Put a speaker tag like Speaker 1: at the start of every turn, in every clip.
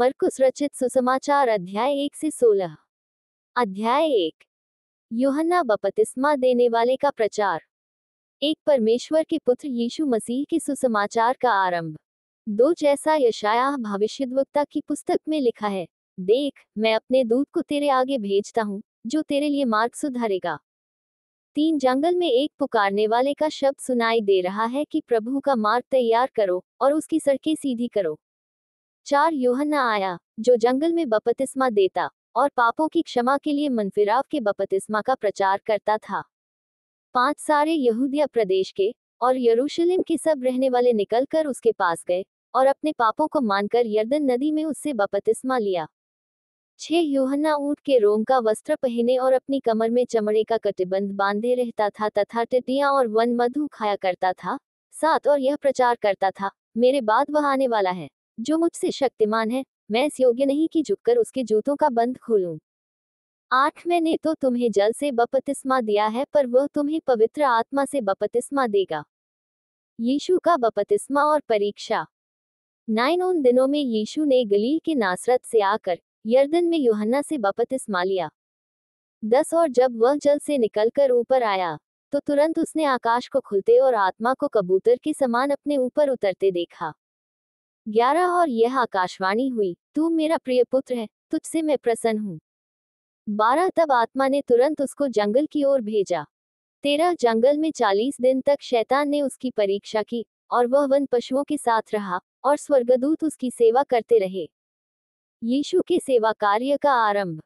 Speaker 1: मरकुस रचित सुसमाचार अध्याय एक से सोलह अध्याय एक योहन्ना बपतिस्मा देने वाले का प्रचार एक परमेश्वर के पुत्र यीशु मसीह के सुसमाचार का आरंभ दो जैसा यशाया भविष्यद्वक्ता की पुस्तक में लिखा है देख मैं अपने दूध को तेरे आगे भेजता हूँ जो तेरे लिए मार्ग सुधारेगा तीन जंगल में एक पुकारने वाले का शब्द सुनाई दे रहा है कि प्रभु का मार्ग तैयार करो और उसकी सड़कें सीधी करो चार योहन्ना आया जो जंगल में बपतिस्मा देता और पापों की क्षमा के लिए मनफिराव के बपतिस्मा का प्रचार करता था पांच सारे यहूदिया प्रदेश के और यरूशलेम के सब रहने वाले निकलकर उसके पास गए और अपने पापों को मानकर यर्दन नदी में उससे बपतिस्मा लिया छह योहन्ना ऊंट के रोम का वस्त्र पहने और अपनी कमर में चमड़े का कटिबंध बांधे रहता था तथा टिड्डियां और वन मधु खाया करता था साथ और यह प्रचार करता था मेरे बाद वह आने वाला है जो मुझसे शक्तिमान है मैं इस योग्य नहीं कि झुककर उसके जूतों का बंद खोलूं आठ मैंने तो तुम्हें जल से बपतिस्मा दिया है पर वह तुम्हें पवित्र आत्मा से बपतिस्मा देगा यीशु का बपतिस्मा और परीक्षा नाइन उन दिनों में यीशु ने गलील के नासरत से आकर यर्दन में योहन्ना से बपतिस्मा लिया दस और जब वह जल से निकलकर ऊपर आया तो तुरंत उसने आकाश को खुलते और आत्मा को कबूतर के समान अपने ऊपर उतरते देखा ग्यारह और यह आकाशवाणी हुई तू मेरा प्रिय पुत्र है तुझसे मैं प्रसन्न हूँ बारह तब आत्मा ने तुरंत उसको जंगल की ओर भेजा तेरह जंगल में चालीस दिन तक शैतान ने उसकी परीक्षा की और वह वन पशुओं के साथ रहा और स्वर्गदूत उसकी सेवा करते रहे यीशु के सेवा कार्य का आरंभ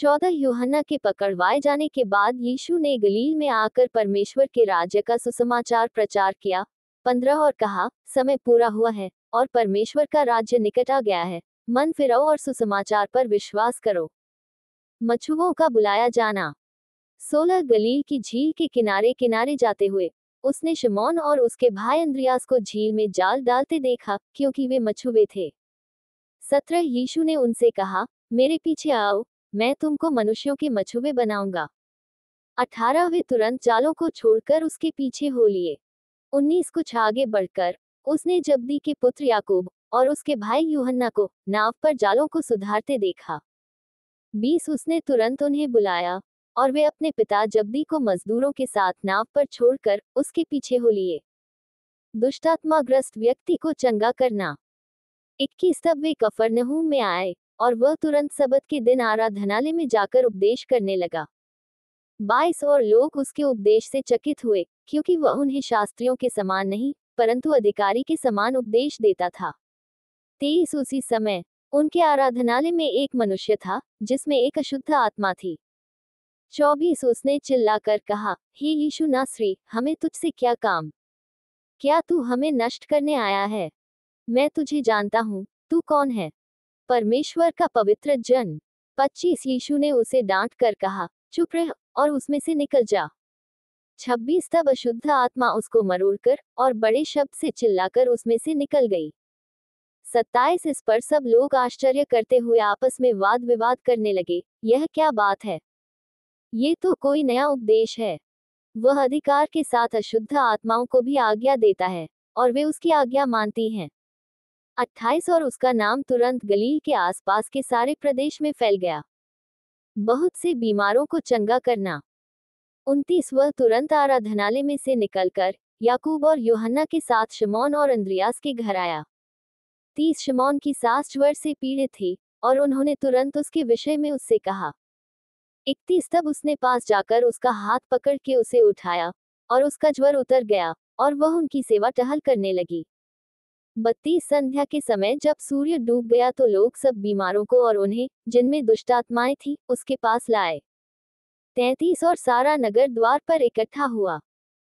Speaker 1: चौदह युहन्ना के पकड़वाए जाने के बाद यीशु ने गलील में आकर परमेश्वर के राज्य का सुसमाचार प्रचार किया पंद्रह और कहा समय पूरा हुआ है और परमेश्वर का राज्य निकट आ गया है मन फिराओ और सुसमाचार पर विश्वास करो मछुओं का बुलाया जाना सोलह गलील की झील के किनारे किनारे जाते हुए उसने शिमोन और उसके भाई अंद्रियास को झील में जाल डालते देखा क्योंकि वे मछुए थे सत्रह यीशु ने उनसे कहा मेरे पीछे आओ मैं तुमको मनुष्यों के मछुए बनाऊंगा अठारह वे तुरंत जालों को छोड़कर उसके पीछे हो लिए उन्नीस कुछ आगे बढ़कर उसने जब्दी के पुत्र याकूब और उसके भाई यूहन्ना को नाव पर जालों को सुधारते देखा बीस उसने तुरंत उन्हें बुलाया और वे अपने पिता जब्दी को मजदूरों के साथ नाव पर छोड़कर उसके पीछे हो लिए दुष्टात्माग्रस्त व्यक्ति को चंगा करना इक्कीस तब वे कफरनहूम में आए और वह तुरंत सबत के दिन आराधनालय में जाकर उपदेश करने लगा बाईस और लोग उसके उपदेश से चकित हुए क्योंकि वह उन्हें शास्त्रियों के समान नहीं परंतु अधिकारी के समान उपदेश देता था तेईस उसी समय उनके आराधनालय में एक मनुष्य था जिसमें एक अशुद्ध आत्मा थी चौबीस उसने चिल्लाकर कहा हे यीशु नासरी हमें तुझसे क्या काम क्या तू हमें नष्ट करने आया है मैं तुझे जानता हूँ तू कौन है परमेश्वर का पवित्र जन पच्चीस यीशु ने उसे डांट कर कहा चुप रह और उसमें से निकल जा छब्बीस तब अशुद्ध आत्मा उसको मरोड़ कर और बड़े शब्द से चिल्लाकर उसमें से निकल गई सत्ताईस इस पर सब लोग आश्चर्य करते हुए आपस में वाद विवाद करने लगे यह क्या बात है ये तो कोई नया उपदेश है वह अधिकार के साथ अशुद्ध आत्माओं को भी आज्ञा देता है और वे उसकी आज्ञा मानती हैं अट्ठाईस और उसका नाम तुरंत गलील के आसपास के सारे प्रदेश में फैल गया बहुत से बीमारों को चंगा करना उनतीस वह तुरंत आराधनालय में से निकलकर याकूब और योहन्ना के साथ शमौन और अंद्रियास के घर आया तीस शमौन की सास ज्वर से पीड़ित थी और उन्होंने तुरंत उसके विषय में उससे कहा इकतीस तब उसने पास जाकर उसका हाथ पकड़ के उसे उठाया और उसका ज्वर उतर गया और वह उनकी सेवा टहल करने लगी बत्तीस संध्या के समय जब सूर्य डूब गया तो लोग सब बीमारों को और उन्हें जिनमें दुष्टात्माएं थी उसके पास लाए तैतीस और सारा नगर द्वार पर इकट्ठा हुआ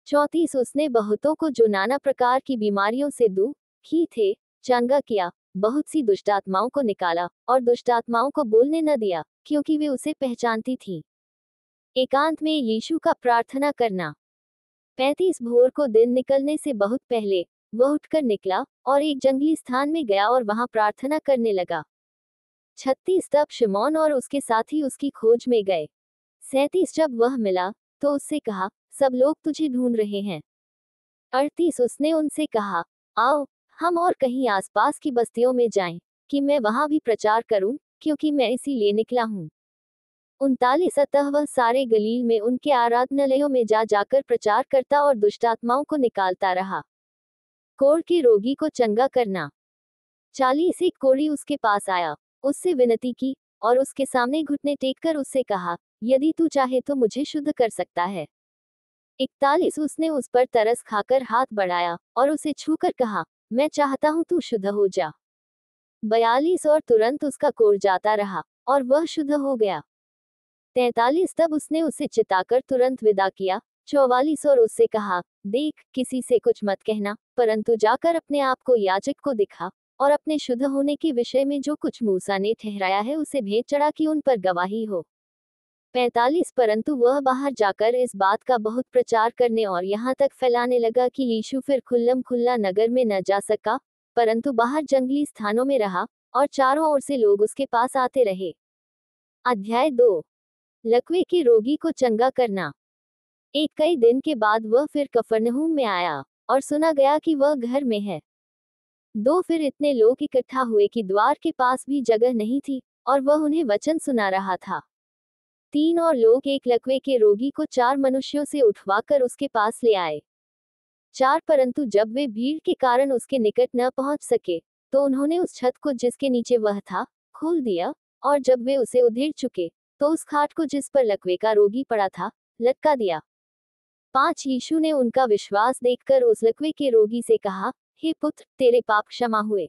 Speaker 1: चौतीस उसने बहुतों को जो नाना प्रकार की बीमारियों से दूर ही थे चंगा किया बहुत सी दुष्टात्माओं को निकाला और दुष्टात्माओं को बोलने न दिया क्योंकि वे उसे पहचानती थी एकांत में यीशु का प्रार्थना करना पैंतीस भोर को दिन निकलने से बहुत पहले वह उठकर निकला और एक जंगली स्थान में गया और वहां प्रार्थना करने लगा छत्तीस तब शिमोन और उसके साथी उसकी खोज में गए सैतीस जब वह मिला तो उससे कहा सब लोग तुझे ढूंढ रहे हैं अड़तीस उसने उनसे कहा आओ हम और कहीं आसपास की बस्तियों में जाएं कि मैं वहां भी प्रचार करूं क्योंकि मैं इसीलिए निकला हूं उनतालीस अतः वह सारे गलील में उनके आराधनालयों में जा जाकर प्रचार करता और दुष्टात्माओं को निकालता रहा कोर के रोगी को चंगा करना चालीस एक कोड़ी उसके पास आया उससे विनती की और उसके सामने घुटने टेक कर उससे कहा यदि तू चाहे तो मुझे शुद्ध कर सकता है इकतालीस उसने उस पर तरस खाकर हाथ बढ़ाया और उसे छूकर कहा मैं चाहता हूँ तू शुद्ध हो जा बयालीस और तुरंत उसका कोर जाता रहा और वह शुद्ध हो गया तैतालीस तब उसने उसे चिताकर तुरंत विदा किया चौवालीस और उससे कहा देख किसी से कुछ मत कहना परंतु जाकर अपने आप को याचक को दिखा और अपने शुद्ध होने के विषय में जो कुछ मूसा ने ठहराया है उसे भेज चढ़ा कि उन पर गवाही हो पैतालीस परंतु वह बाहर जाकर इस बात का बहुत प्रचार करने और यहाँ तक फैलाने लगा कि यीशु फिर खुल्लम खुल्ला नगर में न जा सका परंतु बाहर जंगली स्थानों में रहा और चारों ओर से लोग उसके पास आते रहे अध्याय दो लकवे के रोगी को चंगा करना एक कई दिन के बाद वह फिर कफरनहूम में आया और सुना गया कि वह घर में है दो फिर इतने लोग इकट्ठा हुए कि द्वार के पास भी जगह नहीं थी और वह उन्हें वचन सुना रहा था तीन और लोग एक लकवे के रोगी को चार मनुष्यों से उठवाकर उसके पास ले आए चार परंतु जब वे भीड़ के कारण उसके निकट न पहुंच सके तो उन्होंने उस छत को जिसके नीचे वह था खोल दिया और जब वे उसे उधेर चुके तो उस खाट को जिस पर लकवे का रोगी पड़ा था लटका दिया पांच यीशु ने उनका विश्वास देखकर उस लकवे के रोगी से कहा हे पुत्र तेरे पाप क्षमा हुए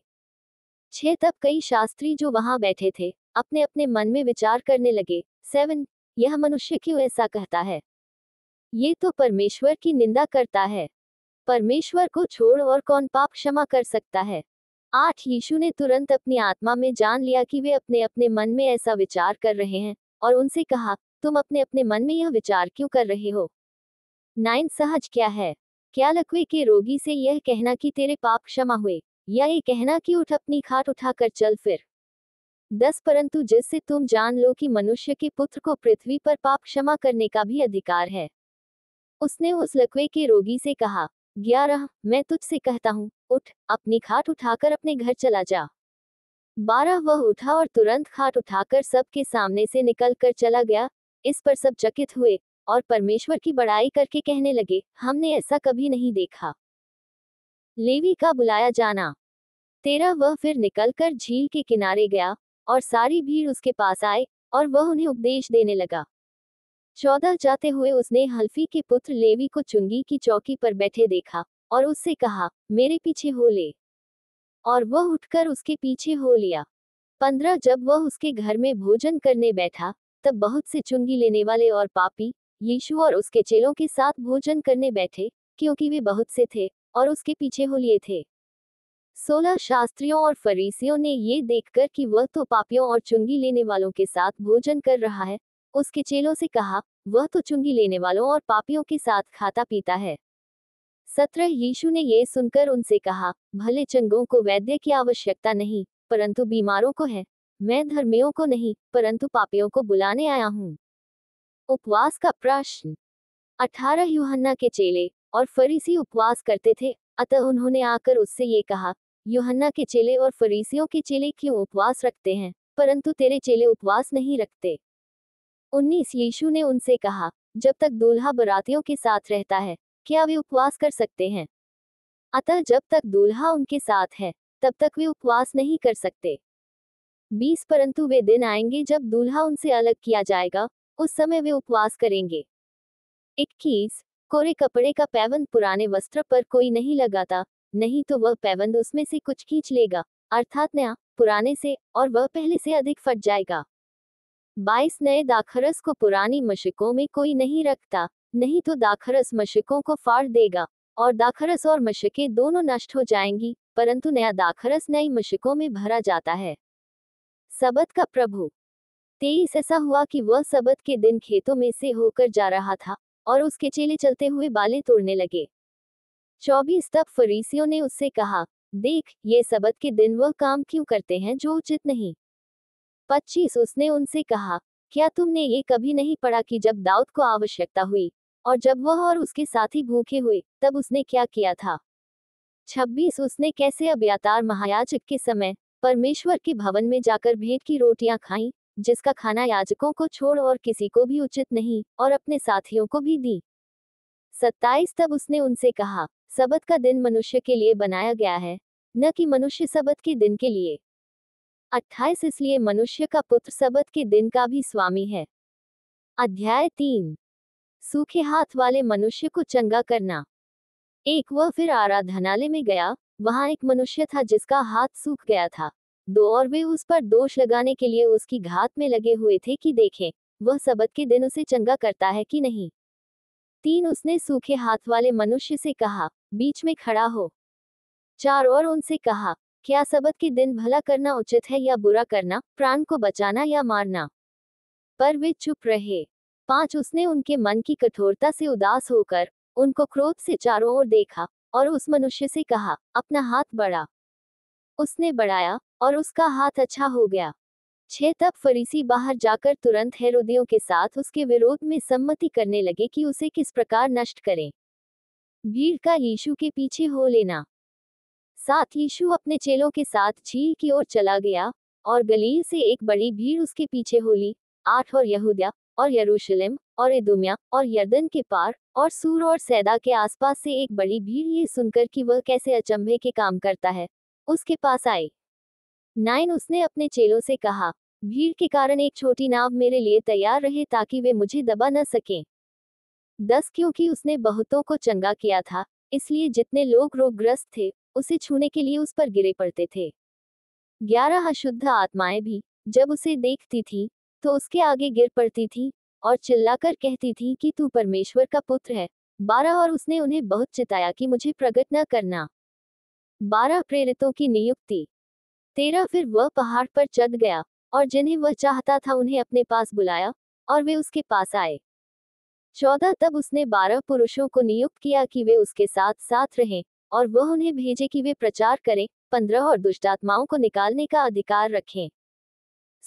Speaker 1: छह तब कई शास्त्री जो वहां बैठे थे अपने अपने मन में विचार करने लगे सेवन यह मनुष्य क्यों ऐसा कहता है ये तो परमेश्वर की निंदा करता है परमेश्वर को छोड़ और कौन पाप क्षमा कर सकता है आठ यीशु ने तुरंत अपनी आत्मा में जान लिया कि वे अपने अपने मन में ऐसा विचार कर रहे हैं और उनसे कहा तुम अपने अपने मन में यह विचार क्यों कर रहे हो नाइन सहज क्या है क्या लकवे के रोगी से यह कहना कि तेरे पाप क्षमा हुए या ये कहना कि उठ अपनी खाट उठाकर चल फिर दस परंतु जिससे तुम जान लो कि मनुष्य के पुत्र को पृथ्वी पर पाप क्षमा करने का भी अधिकार है उसने उस लकवे के रोगी से कहा ग्यारह मैं तुझसे कहता हूँ उठ अपनी खाट उठाकर अपने घर चला जा बारह वह उठा और तुरंत खाट उठाकर सबके सामने से निकल कर चला गया इस पर सब चकित हुए और परमेश्वर की बड़ाई करके कहने लगे हमने ऐसा कभी नहीं देखा लेवी का बुलाया जाना तेरा वह फिर निकलकर झील के किनारे गया और सारी भीड़ उसके पास आए और वह उन्हें उपदेश देने लगा चौदह जाते हुए उसने हल्फी के पुत्र लेवी को चुंगी की चौकी पर बैठे देखा और उससे कहा मेरे पीछे हो ले और वह उठकर उसके पीछे हो लिया पंद्रह जब वह उसके घर में भोजन करने बैठा तब बहुत से चुंगी लेने वाले और पापी यीशु और उसके चेलों के साथ भोजन करने बैठे क्योंकि वे बहुत से थे और उसके पीछे हो लिए थे सोलह शास्त्रियों और फरीसियों ने ये देखकर कि वह तो पापियों और चुंगी लेने वालों के साथ भोजन कर रहा है उसके चेलों से कहा वह तो चुंगी लेने वालों और पापियों के साथ खाता पीता है सत्रह यीशु ने यह सुनकर उनसे कहा भले चंगों को वैद्य की आवश्यकता नहीं परंतु बीमारों को है मैं धर्मियों को नहीं परंतु पापियों को बुलाने आया हूँ उपवास का प्रश्न अठारह युहन्ना के चेले और फरीसी उपवास करते थे अतः उन्होंने आकर उससे ये कहा युहन्ना के चेले और फरीसियों के चेले क्यों उपवास रखते हैं परंतु तेरे चेले उपवास नहीं रखते उन्नीस यीशु ने उनसे कहा जब तक दूल्हा बरातियों के साथ रहता है क्या वे उपवास कर सकते हैं अतः जब तक दूल्हा उनके साथ है तब तक वे उपवास नहीं कर सकते बीस परंतु वे दिन आएंगे जब दूल्हा उनसे अलग किया जाएगा उस समय वे उपवास करेंगे इक्कीस कोरे कपड़े का पैबंद पुराने वस्त्र पर कोई नहीं लगाता नहीं तो वह पैबंद उसमें से कुछ खींच लेगा अर्थात नया पुराने से और वह पहले से अधिक फट जाएगा बाईस नए दाखरस को पुरानी मशकों में कोई नहीं रखता नहीं तो दाखरस मशकों को फाड़ देगा और दाखरस और मशिके दोनों नष्ट हो जाएंगी परंतु नया दाखरस नई मशकों में भरा जाता है सबत का प्रभु तेईस ऐसा हुआ कि वह सबत के दिन खेतों में से होकर जा रहा था और उसके चेले चलते हुए बाले तोड़ने लगे चौबीस तब फरीसियों ने उससे कहा देख ये सबत के दिन वह काम क्यों करते हैं जो उचित नहीं पच्चीस उसने उनसे कहा क्या तुमने ये कभी नहीं पढ़ा कि जब दाऊद को आवश्यकता हुई और जब वह और उसके साथी भूखे हुए तब उसने क्या किया था छब्बीस उसने कैसे अब्यातार महायाजक के समय परमेश्वर के भवन में जाकर भेंट की रोटियां खाई जिसका खाना याजकों को छोड़ और किसी को भी उचित नहीं और अपने साथियों को भी दी सत्ताईस तब उसने उनसे कहा सबत का दिन मनुष्य के लिए बनाया गया है न कि मनुष्य सबत के दिन के लिए अट्ठाईस इसलिए मनुष्य का पुत्र सबत के दिन का भी स्वामी है अध्याय तीन सूखे हाथ वाले मनुष्य को चंगा करना एक वह फिर आराधनालय में गया वहां एक मनुष्य था जिसका हाथ सूख गया था दो और वे उस पर दोष लगाने के लिए उसकी घात में लगे हुए थे कि देखें वह सबक के दिन उसे चंगा करता है कि नहीं तीन उसने सूखे हाथ वाले मनुष्य से कहा बीच में खड़ा हो चार और उनसे कहा क्या सबक के दिन भला करना उचित है या बुरा करना प्राण को बचाना या मारना पर वे चुप रहे पांच उसने उनके मन की कठोरता से उदास होकर उनको क्रोध से चारों ओर देखा और उस मनुष्य से कहा अपना हाथ बढ़ा उसने बढ़ाया और उसका हाथ अच्छा हो गया छह तब फरीसी बाहर जाकर तुरंत हेरोदियों के साथ उसके विरोध में सम्मति करने लगे कि उसे किस प्रकार नष्ट करें भीड़ का यीशु के पीछे हो लेना साथ यीशु अपने चेलों के साथ झील की ओर चला गया और गलील से एक बड़ी भीड़ उसके पीछे होली आठ और यहूदिया और यरूशलेम और इदुमिया और यर्दन के पार और सूर और सैदा के आसपास से एक बड़ी भीड़ ये सुनकर कि वह कैसे अचंभे के काम करता है उसके पास आए नाइन उसने अपने चेलों से कहा भीड़ के कारण एक छोटी नाव मेरे लिए तैयार रहे ताकि वे मुझे दबा न सकें दस क्योंकि उसने बहुतों को चंगा किया था इसलिए जितने लोग रोगग्रस्त थे उसे छूने के लिए उस पर गिरे पड़ते थे ग्यारह अशुद्ध आत्माएं भी जब उसे देखती थी तो उसके आगे गिर पड़ती थी और चिल्लाकर कहती थी कि तू परमेश्वर का पुत्र है बारह और उसने उन्हें बहुत चिताया कि मुझे प्रकट न करना बारह प्रेरितों की नियुक्ति तेरह फिर वह पहाड़ पर चढ़ गया और जिन्हें वह चाहता था उन्हें अपने पास बुलाया और वे उसके पास आए चौदह तब उसने बारह पुरुषों को नियुक्त किया कि वे उसके साथ साथ रहें और वह उन्हें भेजे कि वे प्रचार करें पंद्रह और दुष्टात्माओं को निकालने का अधिकार रखें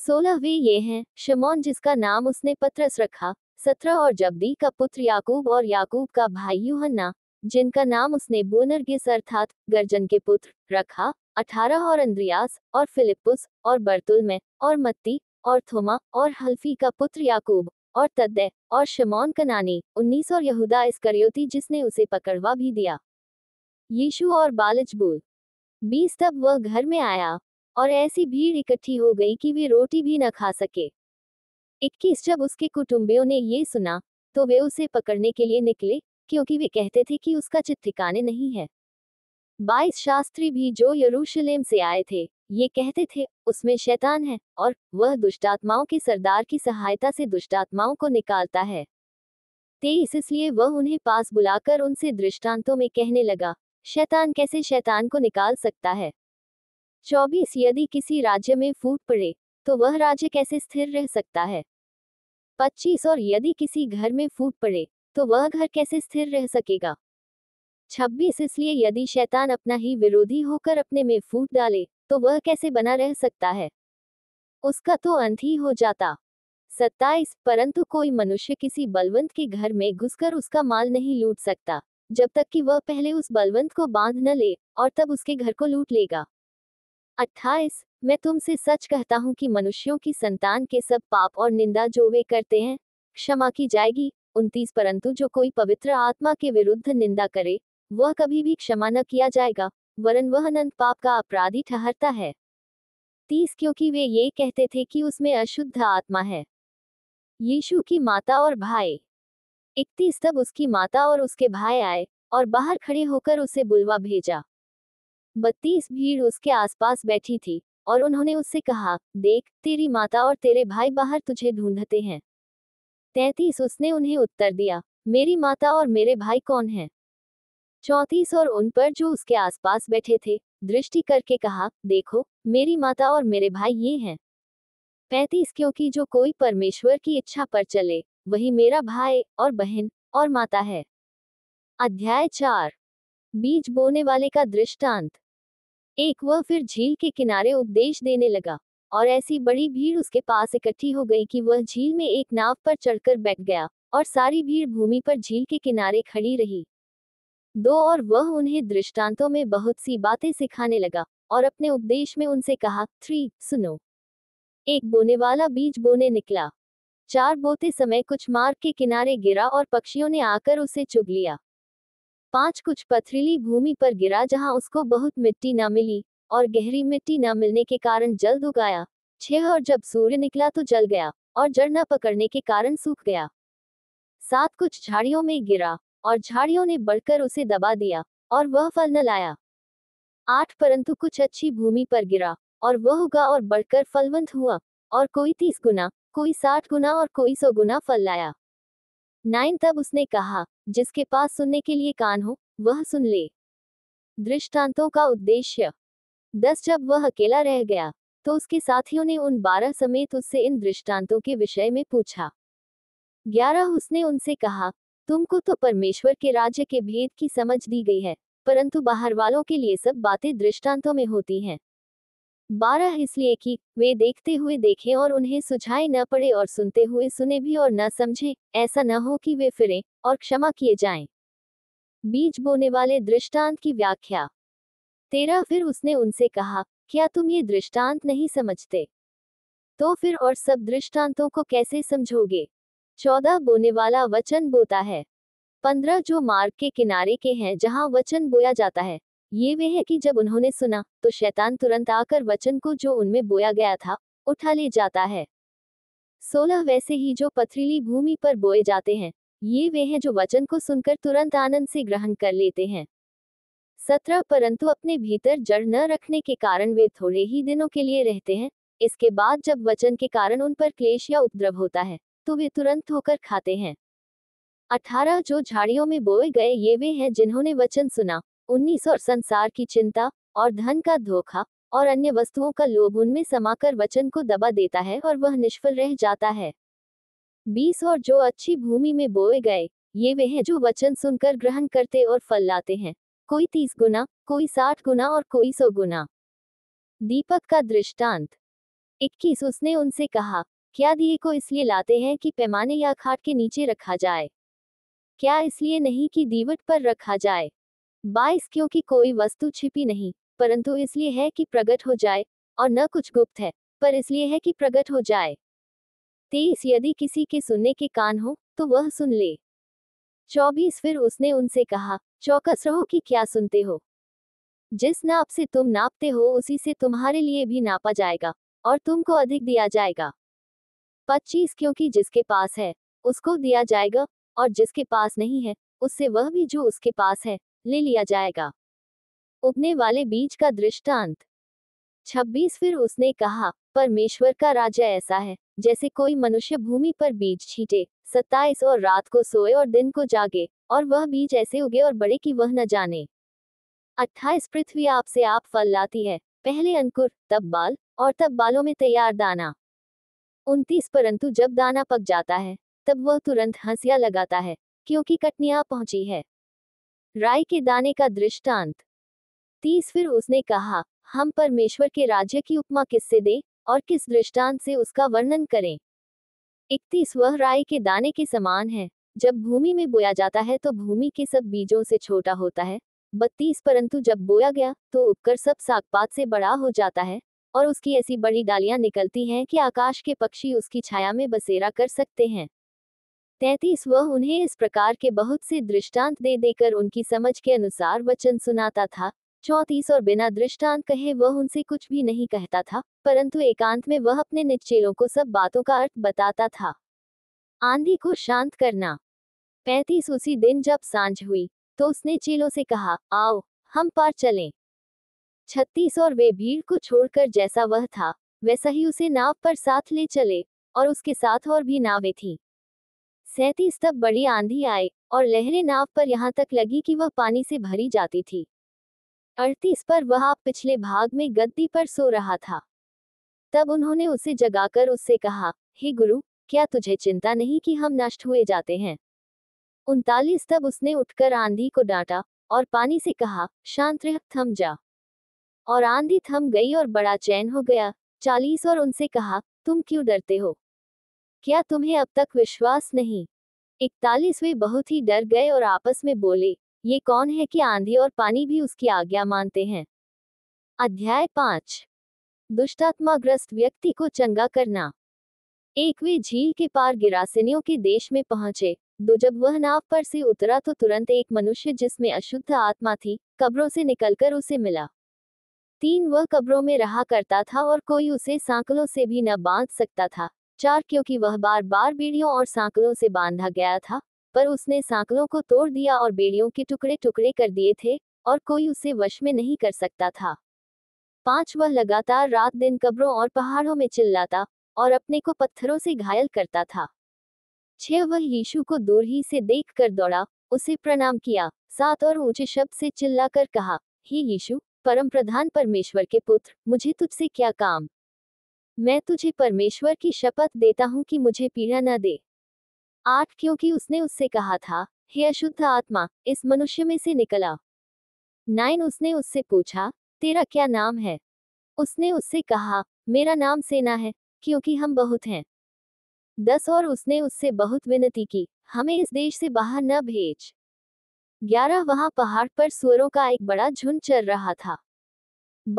Speaker 1: सोलह वे ये हैं शमौन जिसका नाम उसने पत्रस रखा सत्रह और जबदी का पुत्र याकूब और याकूब का भाई यूहन्ना जिनका नाम उसने बोनरगिस अर्थात गर्जन के पुत्र रखा अठारह और अंद्रियास और फिलिपुस और बर्तुल में और मत्ती और थोमा और हल्फी का पुत्र याकूब और तद्दे और शमौन कनानी उन्नीस और यहूदा इस करियोती जिसने उसे पकड़वा भी दिया यीशु और बालजबूल बीस तब वह घर में आया और ऐसी भीड़ इकट्ठी हो गई कि वे रोटी भी न खा सके इक्कीस जब उसके कुटुंबियों ने ये सुना तो वे उसे पकड़ने के लिए निकले क्योंकि वे कहते थे कि उसका चित ठिकाने नहीं है बाईस शास्त्री भी जो यरूशलेम से आए थे ये कहते थे उसमें शैतान है और वह दुष्टात्माओं के सरदार की सहायता से दुष्टात्माओं को निकालता है तेईस इसलिए वह उन्हें पास बुलाकर उनसे दृष्टांतों में कहने लगा शैतान कैसे शैतान को निकाल सकता है चौबीस यदि किसी राज्य में फूट पड़े तो वह राज्य कैसे स्थिर रह सकता है पच्चीस और यदि किसी घर में फूट पड़े तो वह घर कैसे स्थिर रह सकेगा छब्बीस इसलिए यदि शैतान अपना ही विरोधी होकर अपने में फूट डाले तो वह कैसे बना रह सकता है उसका तो अंत ही हो जाता सत्ताईस परंतु कोई मनुष्य किसी बलवंत के घर में घुसकर उसका माल नहीं लूट सकता जब तक कि वह पहले उस बलवंत को बांध न ले और तब उसके घर को लूट लेगा अट्ठाईस मैं तुमसे सच कहता हूँ कि मनुष्यों की संतान के सब पाप और निंदा जो वे करते हैं क्षमा की जाएगी उनतीस परंतु जो कोई पवित्र आत्मा के विरुद्ध निंदा करे वह कभी भी क्षमा न किया जाएगा वरन वह अनंत पाप का अपराधी ठहरता है तीस क्योंकि वे ये कहते थे कि उसमें अशुद्ध आत्मा है यीशु की माता और भाई इकतीस तब उसकी माता और उसके भाई आए और बाहर खड़े होकर उसे बुलवा भेजा बत्तीस भीड़ उसके आसपास बैठी थी और उन्होंने उससे कहा देख तेरी माता और तेरे भाई बाहर तुझे ढूंढते हैं तैतीस उसने उन्हें उत्तर दिया मेरी माता और मेरे भाई कौन हैं चौंतीस और उन पर जो उसके आसपास बैठे थे दृष्टि करके कहा देखो मेरी माता और मेरे भाई ये हैं पैंतीस क्योंकि जो कोई परमेश्वर की इच्छा पर चले वही मेरा भाई और बहन और माता है अध्याय चार बीज बोने वाले का दृष्टांत एक वह फिर झील के किनारे उपदेश देने लगा और ऐसी बड़ी भीड़ उसके पास इकट्ठी हो गई कि वह झील में एक नाव पर चढ़कर बैठ गया और सारी भीड़ भूमि पर झील के किनारे खड़ी रही दो और वह उन्हें दृष्टांतों में बहुत सी बातें सिखाने लगा और अपने उपदेश में उनसे कहा थ्री सुनो एक बोने वाला बीज बोने निकला चार बोते समय कुछ मार्ग के किनारे गिरा और पक्षियों ने आकर उसे चुग लिया पांच कुछ पथरीली भूमि पर गिरा जहां उसको बहुत मिट्टी न मिली और गहरी मिट्टी न मिलने के कारण जल्द उगाया छह और जब सूर्य निकला तो जल गया और जड़ न पकड़ने के कारण सूख गया सात कुछ झाड़ियों में गिरा और झाड़ियों ने बढ़कर उसे दबा दिया और वह फल न लाया आठ परंतु कुछ अच्छी भूमि पर गिरा और वह उगा और बढ़कर फलवंत हुआ और कोई तीस गुना कोई साठ गुना और कोई सौ गुना फल लाया नाइन तब उसने कहा जिसके पास सुनने के लिए कान हो वह सुन ले दृष्टांतों का उद्देश्य दस जब वह अकेला रह गया तो उसके साथियों ने उन बारह समेत उससे इन दृष्टांतों के विषय में पूछा ग्यारह उसने उनसे कहा तुमको तो परमेश्वर के राज्य के भेद की समझ दी गई है परंतु बाहर वालों के लिए सब बातें दृष्टांतों में होती हैं बारह इसलिए कि वे देखते हुए देखें और उन्हें सुझाए न पड़े और सुनते हुए सुने भी और न समझे ऐसा न हो कि वे फिरें और क्षमा किए जाएं। बीज बोने वाले दृष्टांत की व्याख्या तेरा फिर उसने उनसे कहा क्या तुम ये दृष्टांत नहीं समझते तो फिर और सब दृष्टांतों को कैसे समझोगे चौदह बोने वाला वचन बोता है पंद्रह जो मार्ग के किनारे के हैं जहाँ वचन बोया जाता है ये वे है कि जब उन्होंने सुना तो शैतान तुरंत आकर वचन को जो उनमें बोया गया था उठा ले जाता है सोलह वैसे ही जो पथरीली भूमि पर बोए जाते हैं ये वे हैं जो वचन को सुनकर तुरंत आनंद से ग्रहण कर लेते हैं सत्रह परंतु अपने भीतर जड़ न रखने के कारण वे थोड़े ही दिनों के लिए रहते हैं इसके बाद जब वचन के कारण उन पर क्लेश या उपद्रव होता है तो वे तुरंत होकर खाते हैं अठारह जो झाड़ियों में बोए गए ये वे हैं जिन्होंने वचन सुना उन्नीस और संसार की चिंता और धन का धोखा और अन्य वस्तुओं का लोभ उनमें समाकर वचन को दबा देता है और वह निष्फल रह जाता है बीस और जो अच्छी भूमि में बोए गए ये वे हैं जो वचन सुनकर ग्रहण करते और फल लाते हैं कोई तीस गुना कोई साठ गुना और कोई सौ गुना दीपक का दृष्टांत इक्कीस उसने उनसे कहा क्या दिए को इसलिए लाते हैं कि पैमाने या खाट के नीचे रखा जाए क्या इसलिए नहीं कि दीवट पर रखा जाए बाईस क्योंकि कोई वस्तु छिपी नहीं परंतु इसलिए है कि प्रकट हो जाए और न कुछ गुप्त है पर इसलिए है कि प्रकट हो जाए तेईस यदि किसी के सुनने के कान हो तो वह सुन ले चौबीस फिर उसने उनसे कहा चौकस रहो कि क्या सुनते हो जिस नाप से तुम नापते हो उसी से तुम्हारे लिए भी नापा जाएगा और तुमको अधिक दिया जाएगा पच्चीस क्योंकि जिसके पास है उसको दिया जाएगा और जिसके पास नहीं है उससे वह भी जो उसके पास है ले लिया जाएगा उगने वाले बीज का दृष्टांत छब्बीस फिर उसने कहा परमेश्वर का राज्य ऐसा है जैसे कोई मनुष्य भूमि पर बीज छीटे सत्ताईस और रात को सोए और दिन को जागे और वह बीज ऐसे उगे और बड़े कि वह न जाने अट्ठाईस पृथ्वी आपसे आप फल लाती है पहले अंकुर तब बाल और तब बालों में तैयार दाना उनतीस परंतु जब दाना पक जाता है तब वह तुरंत हंसिया लगाता है क्योंकि कटनिया पहुंची है राय के दाने का दृष्टांत तीस फिर उसने कहा हम परमेश्वर के राज्य की उपमा किससे दें और किस दृष्टांत से उसका वर्णन करें इकतीस वह राय के दाने के समान है जब भूमि में बोया जाता है तो भूमि के सब बीजों से छोटा होता है बत्तीस परंतु जब बोया गया तो उपकर सब सागपात से बड़ा हो जाता है और उसकी ऐसी बड़ी डालियां निकलती हैं कि आकाश के पक्षी उसकी छाया में बसेरा कर सकते हैं तैतीस वह उन्हें इस प्रकार के बहुत से दृष्टांत दे देकर उनकी समझ के अनुसार वचन सुनाता था चौंतीस और बिना दृष्टांत कहे वह उनसे कुछ भी नहीं कहता था परंतु एकांत में वह अपने निश्चेलों को सब बातों का अर्थ बताता था आंधी को शांत करना पैंतीस उसी दिन जब सांझ हुई तो उसने चीलों से कहा आओ हम पार चलें छत्तीस और वे भीड़ को छोड़कर जैसा वह था वैसा ही उसे नाव पर साथ ले चले और उसके साथ और भी नावें थीं सैतीस तब बड़ी आंधी आई और लहरें नाव पर यहाँ तक लगी कि वह पानी से भरी जाती थी अड़तीस पर वह पिछले भाग में गद्दी पर सो रहा था तब उन्होंने उसे जगाकर उससे कहा हे गुरु क्या तुझे चिंता नहीं कि हम नष्ट हुए जाते हैं उनतालीस तब उसने उठकर आंधी को डांटा और पानी से कहा शांत रह थम जा और आंधी थम गई और बड़ा चैन हो गया चालीस और उनसे कहा तुम क्यों डरते हो क्या तुम्हें अब तक विश्वास नहीं इकतालीस वे बहुत ही डर गए और आपस में बोले ये कौन है कि आंधी और पानी भी उसकी आज्ञा मानते हैं अध्याय पांच दुष्टात्माग्रस्त व्यक्ति को चंगा करना एक वे झील के पार गिरासिनियों के देश में पहुंचे दो जब वह नाव पर से उतरा तो तुरंत एक मनुष्य जिसमें अशुद्ध आत्मा थी कब्रों से निकलकर उसे मिला तीन वह कब्रों में रहा करता था और कोई उसे सांकलों से भी न बांध सकता था चार क्योंकि वह बार बार बेड़ियों और सांकलों से बांधा गया था पर उसने सांकलों को तोड़ दिया और बेड़ियों के टुकड़े टुकड़े कर दिए थे और कोई उसे वश में नहीं कर सकता था पांच वह लगातार रात दिन कब्रों और पहाड़ों में चिल्लाता और अपने को पत्थरों से घायल करता था छह वह यीशु को दूर ही से देख कर दौड़ा उसे प्रणाम किया सात और ऊंचे शब्द से चिल्लाकर कहा हे यीशु परम प्रधान परमेश्वर के पुत्र मुझे तुझसे क्या काम मैं तुझे परमेश्वर की शपथ देता हूँ कि मुझे पीड़ा न दे आठ क्योंकि उसने उससे कहा था हे अशुद्ध आत्मा इस मनुष्य में से निकला नाइन उसने उससे पूछा तेरा क्या नाम है उसने उससे कहा मेरा नाम सेना है क्योंकि हम बहुत हैं दस और उसने उससे बहुत विनती की हमें इस देश से बाहर न भेज ग्यारह वहां पहाड़ पर सुअरों का एक बड़ा झुंड चल रहा था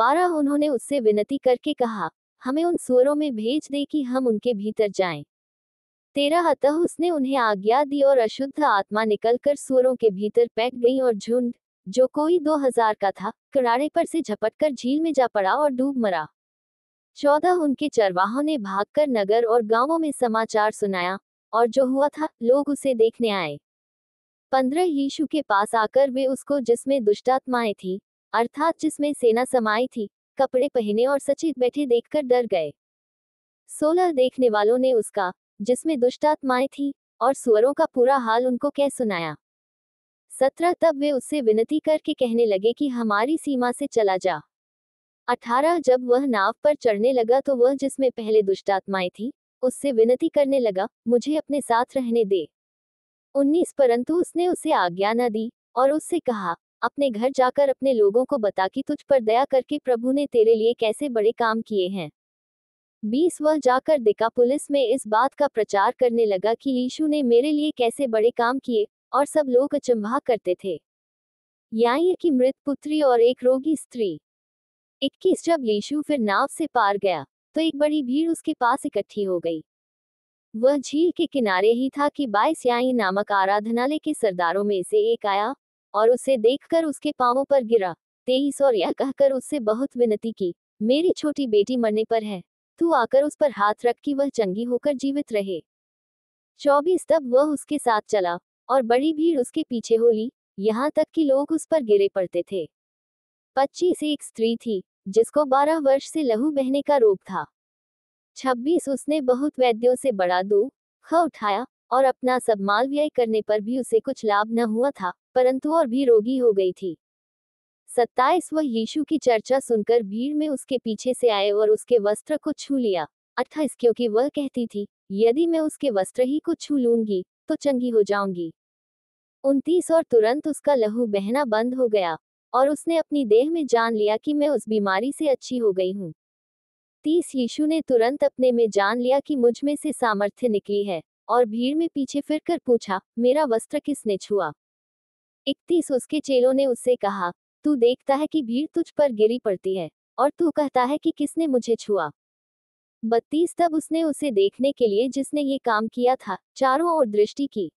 Speaker 1: बारह उन्होंने उससे विनती करके कहा हमें उन सुअरों में भेज दे कि हम उनके भीतर जाएं। तेरह अतः उसने उन्हें आज्ञा दी और अशुद्ध आत्मा निकलकर सुअरों के भीतर पैक गई और झुंड जो कोई दो हजार का था कराड़े पर से झपटकर झील में जा पड़ा और डूब मरा चौदह उनके चरवाहों ने भागकर नगर और गांवों में समाचार सुनाया और जो हुआ था लोग उसे देखने आए पंद्रह यीशु के पास आकर वे उसको जिसमें दुष्टात्माएं थी अर्थात जिसमें सेना समाई थी कपड़े पहने और सचेत बैठे देखकर डर गए सोलह देखने वालों ने उसका जिसमें दुष्टात्माएं थी और सुअरों का पूरा हाल उनको कह सुनाया सत्रह तब वे उससे विनती करके कहने लगे कि हमारी सीमा से चला जा अठारह जब वह नाव पर चढ़ने लगा तो वह जिसमें पहले दुष्टात्माएं थी उससे विनती करने लगा मुझे अपने साथ रहने दे उन्नीस परंतु उसने उसे आज्ञा न दी और उससे कहा अपने घर जाकर अपने लोगों को बता कि तुझ पर दया करके प्रभु ने तेरे लिए कैसे बड़े काम किए हैं बीस वह जाकर पुलिस में इस बात का प्रचार करने लगा कि यीशु ने मेरे लिए कैसे बड़े काम किए और सब लोग अचंभा करते थे याई की मृत पुत्री और एक रोगी स्त्री इक्कीस जब यीशु फिर नाव से पार गया तो एक बड़ी भीड़ उसके पास इकट्ठी हो गई वह झील के किनारे ही था कि बाईस याई नामक आराधनालय के सरदारों में से एक आया और उसे देखकर उसके पांवों पर गिरा तेईस और यह कहकर उससे बहुत विनती की मेरी छोटी बेटी मरने पर है तू आकर उस पर हाथ रख कि वह चंगी होकर जीवित रहे चौबीस तब वह उसके साथ चला और बड़ी भीड़ उसके पीछे हो ली यहाँ तक कि लोग उस पर गिरे पड़ते थे पच्चीस एक स्त्री थी जिसको 12 वर्ष से लहू बहने का रोग था 26 उसने बहुत वैद्यों से बड़ा दू ख उठाया और अपना सब माल व्यय करने पर भी उसे कुछ लाभ न हुआ था परंतु और भी रोगी हो गई थी सत्ताईस वह यीशु की चर्चा सुनकर भीड़ में उसके पीछे से आए और उसके वस्त्र को छू लिया अट्ठाईस क्योंकि वह कहती थी यदि मैं उसके वस्त्र ही को छू लूंगी तो चंगी हो जाऊंगी उनतीस और तुरंत उसका लहू बहना बंद हो गया और उसने अपनी देह में जान लिया कि मैं उस बीमारी से अच्छी हो गई हूँ तीस यीशु ने तुरंत अपने में जान लिया कि मुझ में से सामर्थ्य निकली है और भीड़ में पीछे फिरकर पूछा मेरा वस्त्र किसने छुआ इकतीस उसके चेलों ने उससे कहा तू देखता है कि भीड़ तुझ पर गिरी पड़ती है और तू कहता है कि किसने मुझे छुआ बत्तीस तब उसने उसे देखने के लिए जिसने ये काम किया था चारों ओर दृष्टि की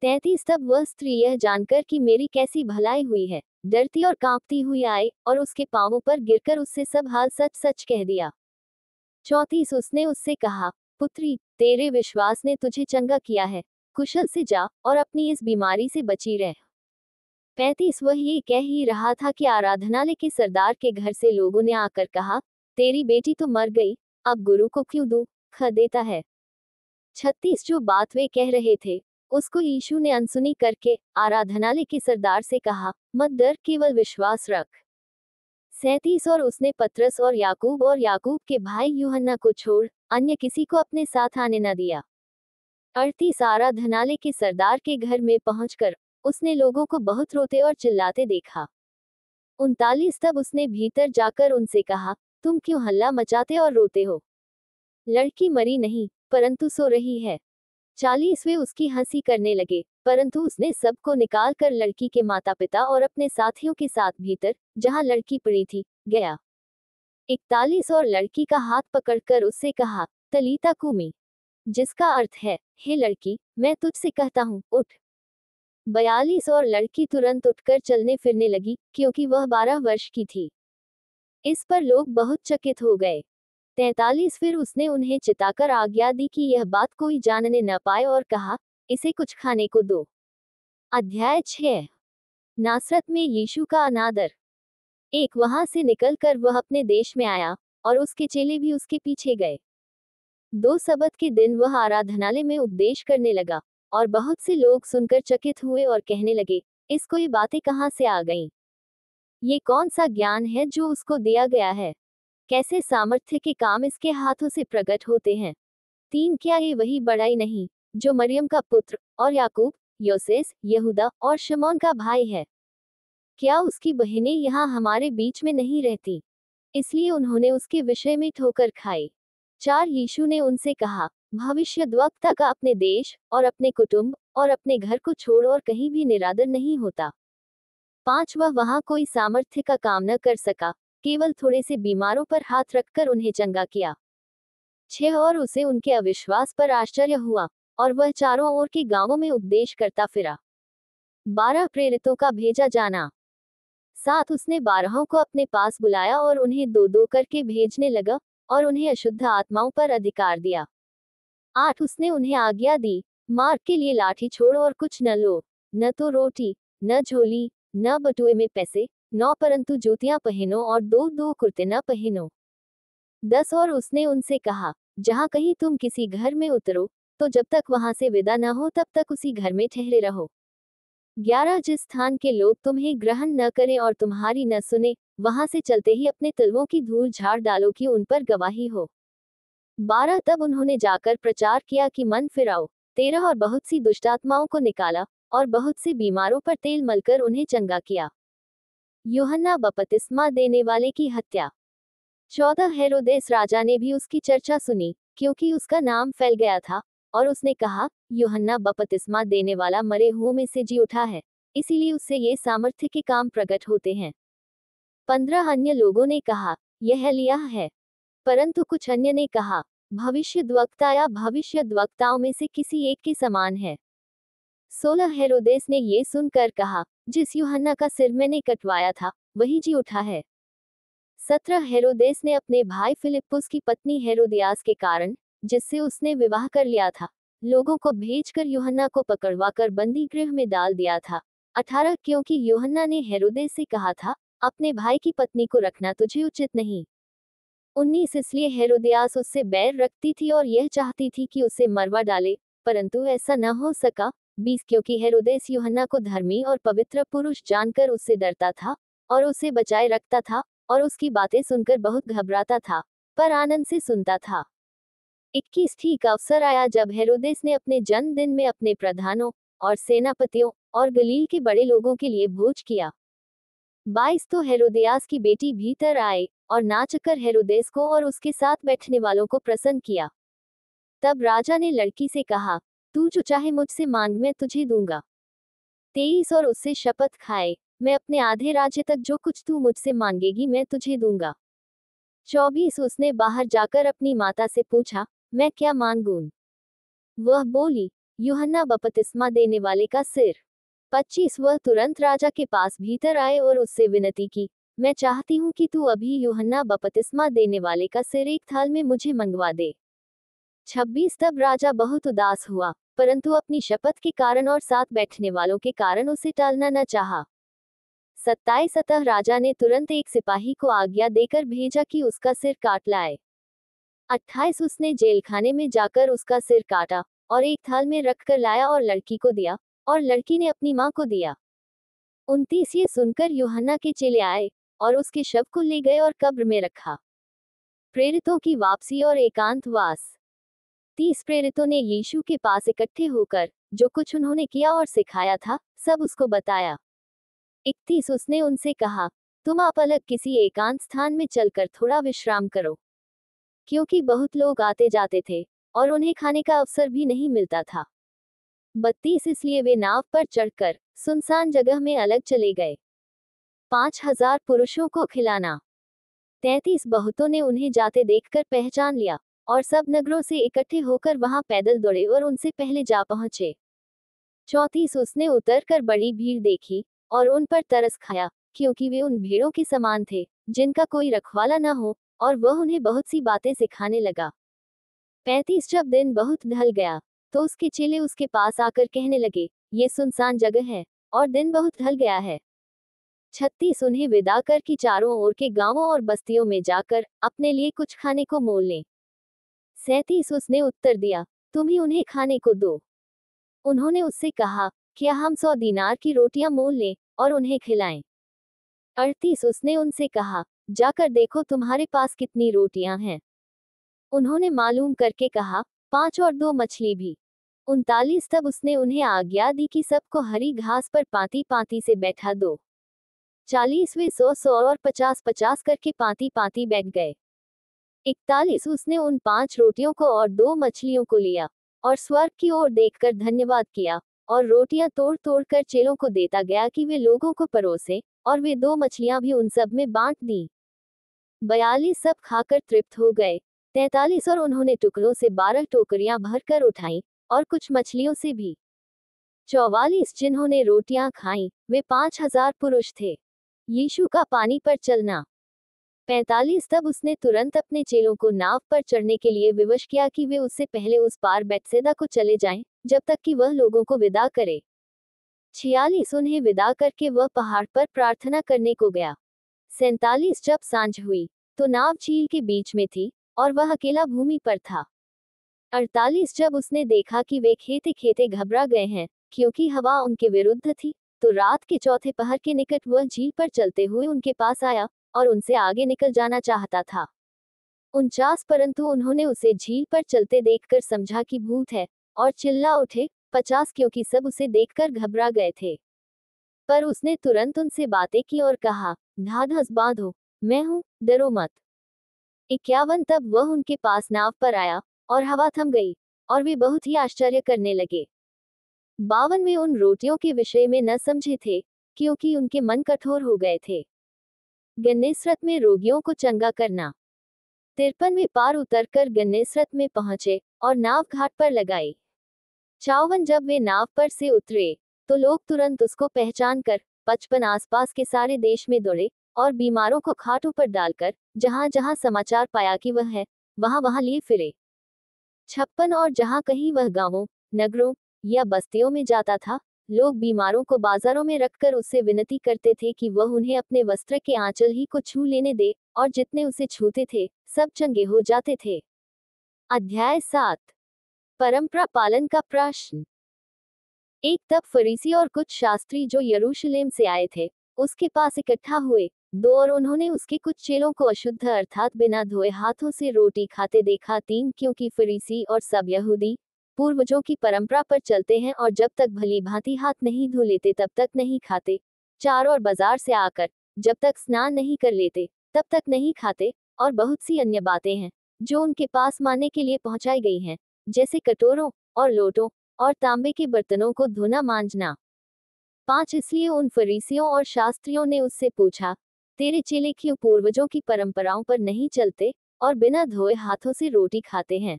Speaker 1: तैतीस तब वह स्त्री यह जानकर कि मेरी कैसी भलाई हुई है डरती और कांपती हुई आई और उसके पांवों पर गिरकर उससे सब हाल सच सच कह दिया चौतीस उसने उससे कहा पुत्री तेरे विश्वास ने तुझे चंगा किया है कुशल से जा और अपनी इस बीमारी से बची रह पैंतीस वह ये कह ही रहा था कि आराधनालय के सरदार के घर से लोगों ने आकर कहा तेरी बेटी तो मर गई अब गुरु को क्यों दू ख देता है छत्तीस जो बात वे कह रहे थे उसको यीशु ने अनसुनी करके आराधनालय के सरदार से कहा मत डर केवल विश्वास रख सैतीस और उसने पत्रस और याकूब और याकूब के भाई यूहन्ना को छोड़ अन्य किसी को अपने साथ आने न दिया अड़तीस आराधनालय के सरदार के घर में पहुंचकर उसने लोगों को बहुत रोते और चिल्लाते देखा उनतालीस तब उसने भीतर जाकर उनसे कहा तुम क्यों हल्ला मचाते और रोते हो लड़की मरी नहीं परंतु सो रही है चालीसवे उसकी हंसी करने लगे परंतु उसने सबको निकाल कर लड़की के माता पिता और अपने साथियों के साथ भीतर जहां लड़की पड़ी थी गया इकतालीस और लड़की का हाथ पकड़कर उससे कहा तलीता कुमी जिसका अर्थ है हे लड़की मैं तुझसे कहता हूँ उठ बयालीस और लड़की तुरंत उठकर चलने फिरने लगी क्योंकि वह बारह वर्ष की थी इस पर लोग बहुत चकित हो गए तैतालीस फिर उसने उन्हें चिताकर आज्ञा दी कि यह बात कोई जानने न पाए और कहा इसे कुछ खाने को दो अध्याय छः नासरत में यीशु का अनादर एक वहां से निकलकर वह अपने देश में आया और उसके चेले भी उसके पीछे गए दो सबत के दिन वह आराधनालय में उपदेश करने लगा और बहुत से लोग सुनकर चकित हुए और कहने लगे इसको ये बातें कहाँ से आ गईं? ये कौन सा ज्ञान है जो उसको दिया गया है कैसे सामर्थ्य के काम इसके हाथों से प्रकट होते हैं तीन क्या ये वही बड़ाई नहीं जो मरियम का पुत्र और याकूब योसेस यहूदा और शमौन का भाई है क्या उसकी बहनें यहाँ हमारे बीच में नहीं रहती इसलिए उन्होंने उसके विषय में ठोकर खाई चार यीशु ने उनसे कहा भविष्य वक्ता का अपने देश और अपने कुटुंब और अपने घर को छोड़ और कहीं भी निरादर नहीं होता पांच वह वहां कोई सामर्थ्य का काम न कर सका केवल थोड़े से बीमारों पर हाथ रखकर उन्हें चंगा किया छह और उसे उनके अविश्वास पर आश्चर्य हुआ और वह चारों ओर के गांवों में उपदेश करता फिरा बारह प्रेरितों का भेजा जाना साथ उसने बारहों को अपने पास बुलाया और उन्हें दो दो करके भेजने लगा और उन्हें अशुद्ध आत्माओं पर अधिकार दिया आठ उसने उन्हें आज्ञा दी मार्ग के लिए लाठी छोड़ो और कुछ न लो न तो रोटी न झोली न बटुए में पैसे नौ परंतु जूतियां पहनो और दो दो कुर्ते न पहनो दस और उसने उनसे कहा जहाँ कहीं तुम किसी घर में उतरो तो जब तक वहां से विदा न हो तब तक उसी घर में ठहरे रहो ग्यारह जिस स्थान के लोग तुम्हें ग्रहण न करें और तुम्हारी न सुने वहां से चलते ही अपने तलवों की धूल झाड़ डालो कि उन पर गवाही हो बारह तब उन्होंने जाकर प्रचार किया कि मन फिराओ तेरह और बहुत सी दुष्टात्माओं को निकाला और बहुत से बीमारों पर तेल मलकर उन्हें चंगा किया योहन्ना बपतिस्मा देने वाले की हत्या चौदह हेरोदेस राजा ने भी उसकी चर्चा सुनी क्योंकि उसका नाम फैल गया था और उसने कहा योहन्ना बपतिस्मा देने वाला मरे हुओं में से जी उठा है इसीलिए उससे ये सामर्थ्य के काम प्रकट होते हैं पंद्रह अन्य लोगों ने कहा यह लिया है परंतु कुछ अन्य ने कहा भविष्य द्वक्ता या भविष्य द्वक्ताओं में से किसी एक के समान है सोलह हेरोदेस ने ये सुनकर कहा जिस यूहन्ना का सिर मैंने कटवाया था वही जी उठा है सत्रह हेरोदेस ने अपने भाई फिलिपुस की पत्नी हेरोदियास के कारण जिससे उसने विवाह कर लिया था लोगों को भेजकर यूहन्ना को पकड़वाकर बंदी गृह में डाल दिया था अठारह क्योंकि यूहन्ना ने हेरोदेस से कहा था अपने भाई की पत्नी को रखना तुझे उचित नहीं उन्नीस इसलिए हेरोदियास उससे बैर रखती थी और यह चाहती थी कि उसे मरवा डाले परंतु ऐसा न हो सका बीस क्योंकि हेरोदेस यूहन्ना को धर्मी और पवित्र पुरुष जानकर उससे डरता था और उसे बचाए रखता था और उसकी बातें सुनकर बहुत घबराता था पर आनंद से सुनता था इक्कीस ठीक अवसर आया जब हेरोदेस ने अपने जन्मदिन में अपने प्रधानों और सेनापतियों और गलील के बड़े लोगों के लिए भोज किया बाईस तो हेरोदयास की बेटी भीतर आए और नाचकर हेरोदेस को और उसके साथ बैठने वालों को प्रसन्न किया तब राजा ने लड़की से कहा तू जो चाहे मुझसे मांग मैं तुझे दूंगा तेईस और उससे शपथ खाए मैं अपने आधे राज्य तक जो कुछ तू मुझसे मांगेगी मैं तुझे दूंगा चौबीस उसने बाहर जाकर अपनी माता से पूछा मैं क्या मांगूं वह बोली युहन्ना बपतिस्मा देने वाले का सिर पच्चीस वह तुरंत राजा के पास भीतर आए और उससे विनती की मैं चाहती हूँ कि तू अभी युहन्ना बपतिस्मा देने वाले का सिर एक थाल में मुझे मंगवा दे छब्बीस तब राजा बहुत उदास हुआ परंतु अपनी शपथ के कारण और साथ बैठने वालों के कारण उसे टालना न चाहा। सत्ताईस अतः राजा ने तुरंत एक सिपाही को आज्ञा देकर भेजा कि उसका सिर काट लाए अट्ठाईस उसने जेलखाने में जाकर उसका सिर काटा और एक थाल में रखकर लाया और लड़की को दिया और लड़की ने अपनी माँ को दिया उनतीस ये सुनकर युहन्ना के चेले आए और उसके शव को ले गए और कब्र में रखा प्रेरितों की वापसी और एकांतवास तीस प्रेरितों ने यीशु के पास इकट्ठे होकर जो कुछ उन्होंने किया और सिखाया था सब उसको बताया इकतीस उसने उनसे कहा तुम आप अलग किसी एकांत स्थान में चलकर थोड़ा विश्राम करो क्योंकि बहुत लोग आते जाते थे और उन्हें खाने का अवसर भी नहीं मिलता था बत्तीस इसलिए वे नाव पर चढ़कर सुनसान जगह में अलग चले गए पांच हजार पुरुषों को खिलाना तैतीस बहुतों ने उन्हें जाते देखकर पहचान लिया और सब नगरों से इकट्ठे होकर वहां पैदल दौड़े और उनसे पहले जा पहुंचे चौतीस उसने उतर कर बड़ी भीड़ देखी और उन पर तरस खाया क्योंकि वे उन भीड़ों के समान थे जिनका कोई रखवाला न हो और वह उन्हें बहुत सी बातें सिखाने लगा पैंतीस जब दिन बहुत ढल गया तो उसके चेले उसके पास आकर कहने लगे ये सुनसान जगह है और दिन बहुत ढल गया है छत्तीस उन्हें विदा कर की चारों ओर के गांवों और बस्तियों में जाकर अपने लिए कुछ खाने को मोल लें सैतीस उसने उत्तर दिया तुम ही उन्हें खाने को दो उन्होंने उससे कहा क्या हम सौ दीनार की रोटियां मोल लें और उन्हें खिलाएं अड़तीस उसने उनसे कहा जाकर देखो तुम्हारे पास कितनी रोटियां हैं उन्होंने मालूम करके कहा पांच और दो मछली भी उनतालीस तब उसने उन्हें आज्ञा दी कि सबको हरी घास पर पाती पाती से बैठा दो चालीसवें सौ सौ और पचास पचास करके पाती पाती बैठ गए इकतालीस उसने उन पांच रोटियों को और दो मछलियों को लिया और स्वर्ग की ओर देखकर धन्यवाद किया और रोटियां तोड़ तोड़ कर चेलों को देता गया कि वे लोगों को परोसे और वे दो मछलियां भी उन सब में बांट दी बयालीस सब खाकर तृप्त हो गए तैतालीस और उन्होंने टुकड़ों से बारह टोकरियां भरकर उठाई और कुछ मछलियों से भी चौवालीस जिन्होंने रोटियां खाई वे पांच हजार पुरुष थे यीशु का पानी पर चलना पैंतालीस तब उसने तुरंत अपने चेलों को नाव पर चढ़ने के लिए विवश किया कि वे उससे पहले उस पार बेटसेदा को चले जाएं, जब तक कि वह लोगों को विदा करे छियालीस उन्हें विदा करके वह पहाड़ पर प्रार्थना करने को गया सैतालीस जब सांझ हुई तो नाव झील के बीच में थी और वह अकेला भूमि पर था अड़तालीस जब उसने देखा कि वे खेते खेते घबरा गए हैं क्योंकि हवा उनके विरुद्ध थी तो रात के चौथे पहर के निकट वह झील पर चलते हुए उनके पास आया और उनसे आगे निकल जाना चाहता था उनचास परंतु उन्होंने उसे झील पर चलते देखकर समझा कि भूत है और चिल्ला उठे पचास क्योंकि सब उसे देखकर घबरा गए थे पर उसने तुरंत उनसे बातें की और कहा धाधस बांधो मैं हूं डरो मत इक्यावन तब वह उनके पास नाव पर आया और हवा थम गई और वे बहुत ही आश्चर्य करने लगे बावन में उन रोटियों के विषय में न समझे थे क्योंकि उनके मन कठोर हो गए थे गन्नेसरत में रोगियों को चंगा करना तिरपन में पार उतरकर गन्नेसरत में पहुंचे और नाव घाट पर लगाए चावन जब वे नाव पर से उतरे तो लोग तुरंत उसको पहचान कर पचपन आसपास के सारे देश में दौड़े और बीमारों को खाटों पर डालकर जहां जहां समाचार पाया कि वह है वहां वहां लिए फिरे छप्पन और जहां कहीं वह गांवों नगरों या बस्तियों में जाता था लोग बीमारों को बाजारों में रखकर उससे विनती करते थे कि वह उन्हें अपने वस्त्र के आंचल ही को छू लेने दे और जितने उसे छूते थे सब चंगे हो जाते थे अध्याय सात परंपरा पालन का प्रश्न एक तब फरीसी और कुछ शास्त्री जो यरूशलेम से आए थे उसके पास इकट्ठा हुए दो और उन्होंने उसके कुछ चेलों को अशुद्ध अर्थात बिना धोए हाथों से रोटी खाते देखा तीन क्योंकि फरीसी और सब यहूदी पूर्वजों की परंपरा पर चलते हैं और जब तक भली भांति हाथ नहीं धो लेते तब तक नहीं खाते चार और बाजार से आकर जब तक स्नान नहीं कर लेते तब तक नहीं खाते और बहुत सी अन्य बातें हैं जो उनके पास माने के लिए पहुंचाई गई हैं जैसे कटोरों और लोटों और तांबे के बर्तनों को धोना मांझना पांच इसलिए उन फरीसियों और शास्त्रियों ने उससे पूछा तेरे चेले क्यों पूर्वजों की परंपराओं पर नहीं चलते और बिना धोए हाथों से रोटी खाते हैं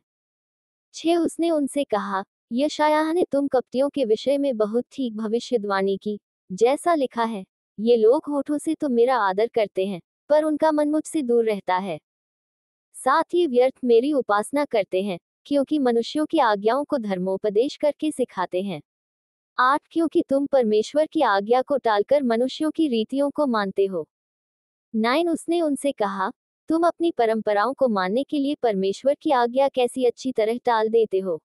Speaker 1: छे उसने उनसे कहा यशायाह ने तुम कपटियों के विषय में बहुत ठीक भविष्यवाणी की जैसा लिखा है ये लोग होठों से तो मेरा आदर करते हैं पर उनका मन मुझसे दूर रहता है साथ ही व्यर्थ मेरी उपासना करते हैं क्योंकि मनुष्यों की आज्ञाओं को धर्मोपदेश करके सिखाते हैं आठ क्योंकि तुम परमेश्वर की आज्ञा को टालकर मनुष्यों की रीतियों को मानते हो नाइन उसने उनसे कहा तुम अपनी परंपराओं को मानने के लिए परमेश्वर की आज्ञा कैसी अच्छी तरह टाल देते हो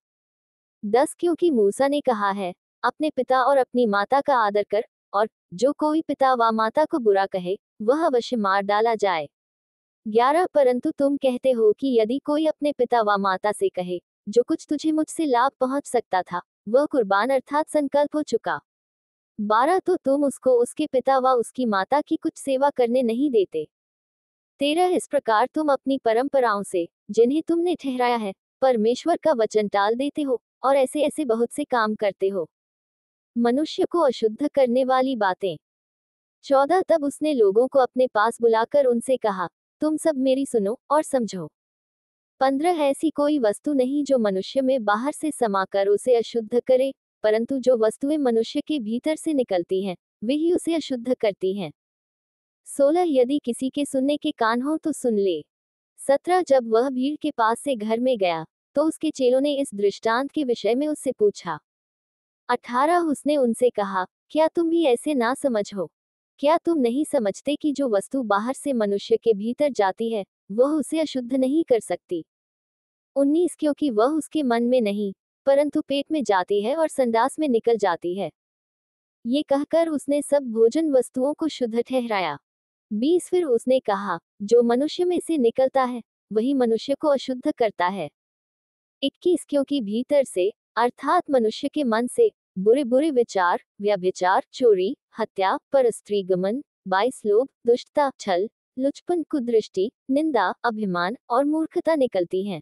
Speaker 1: दस क्योंकि मूसा ने कहा है अपने पिता और अपनी माता का आदर कर और जो कोई पिता व माता को बुरा कहे वह अवश्य मार डाला जाए ग्यारह परंतु तुम कहते हो कि यदि कोई अपने पिता व माता से कहे जो कुछ तुझे मुझसे लाभ पहुंच सकता था वह कुर्बान अर्थात संकल्प हो चुका बारह तो तुम उसको उसके पिता व उसकी माता की कुछ सेवा करने नहीं देते तेरह इस प्रकार तुम अपनी परंपराओं से जिन्हें तुमने ठहराया है परमेश्वर का वचन टाल देते हो और ऐसे ऐसे बहुत से काम करते हो मनुष्य को अशुद्ध करने वाली बातें चौदह तब उसने लोगों को अपने पास बुलाकर उनसे कहा तुम सब मेरी सुनो और समझो पंद्रह ऐसी कोई वस्तु नहीं जो मनुष्य में बाहर से समाकर उसे अशुद्ध करे परंतु जो वस्तुएं मनुष्य के भीतर से निकलती हैं वे ही उसे अशुद्ध करती हैं सोलह यदि किसी के सुनने के कान हो तो सुन ले सत्रह जब वह भीड़ के पास से घर में गया तो उसके चेलों ने इस दृष्टांत के विषय में उससे पूछा अठारह उसने उनसे कहा क्या तुम भी ऐसे ना समझ हो क्या तुम नहीं समझते कि जो वस्तु बाहर से मनुष्य के भीतर जाती है वह उसे अशुद्ध नहीं कर सकती उन्नीस क्योंकि वह उसके मन में नहीं परंतु पेट में जाती है और संडास में निकल जाती है ये कहकर उसने सब भोजन वस्तुओं को शुद्ध ठहराया बीस फिर उसने कहा जो मनुष्य में से निकलता है वही मनुष्य को अशुद्ध करता है इक्कीस क्योंकि भीतर से अर्थात मनुष्य के मन से बुरे बुरे विचार व्यभिचार चोरी हत्या पर गमन बाईस लोग दुष्टता छल लुचपन कुदृष्टि निंदा अभिमान और मूर्खता निकलती हैं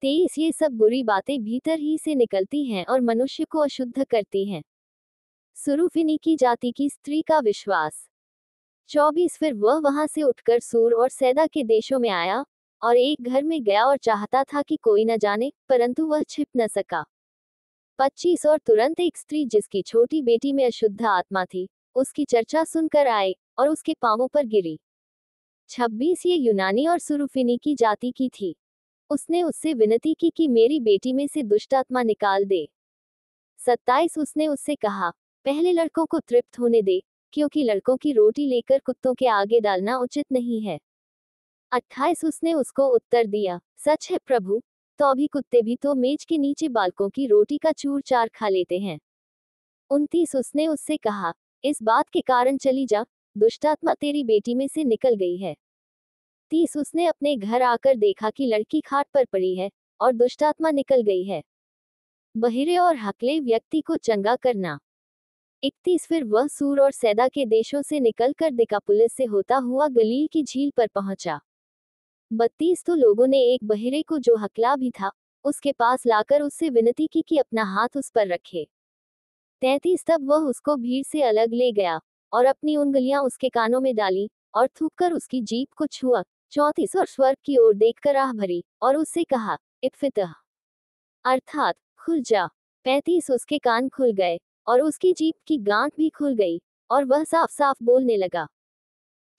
Speaker 1: तेईस ये सब बुरी बातें भीतर ही से निकलती हैं और मनुष्य को अशुद्ध करती हैं सुरूफिनी की जाति की स्त्री का विश्वास चौबीस फिर वह वहां से उठकर सूर और सैदा के देशों में आया और एक घर में गया और चाहता था कि कोई न जाने परंतु वह छिप न सका पच्चीस और तुरंत एक स्त्री जिसकी छोटी बेटी में अशुद्ध आत्मा थी उसकी चर्चा सुनकर आए और उसके पांवों पर गिरी छब्बीस ये यूनानी और सुरुफिनी की जाति की थी उसने उससे विनती की कि मेरी बेटी में से दुष्टात्मा निकाल दे सत्ताईस उसने उससे कहा पहले लड़कों को तृप्त होने दे क्योंकि लड़कों की रोटी लेकर कुत्तों के आगे डालना उचित नहीं है अट्ठाईस उसने उसको उत्तर दिया सच है प्रभु तो अभी कुत्ते भी तो मेज के नीचे बालकों की रोटी का चूर चार खा लेते हैं उनतीस उसने उससे कहा इस बात के कारण चली जा दुष्टात्मा तेरी बेटी में से निकल गई है तीस उसने अपने घर आकर देखा कि लड़की खाट पर पड़ी है और दुष्टात्मा निकल गई है बहिरे और हकले व्यक्ति को चंगा करना इकतीस फिर वह सूर और सैदा के देशों से निकलकर दिकापुलिस से होता हुआ गलील की झील पर पहुंचा बत्तीस तो लोगों ने एक बहिरे को जो हकला भी था उसके पास लाकर उससे विनती की कि अपना हाथ उस पर रखे तैतीस तब वह उसको भीड़ से अलग ले गया और अपनी उंगलियां उसके कानों में डाली और थूक कर उसकी जीप को छुआ चौंतीस और स्वर्ग की ओर देखकर राह भरी और उससे कहा इफित अर्थात खुल जा पैंतीस उसके कान खुल गए और उसकी जीप की गांठ भी खुल गई और वह साफ साफ बोलने लगा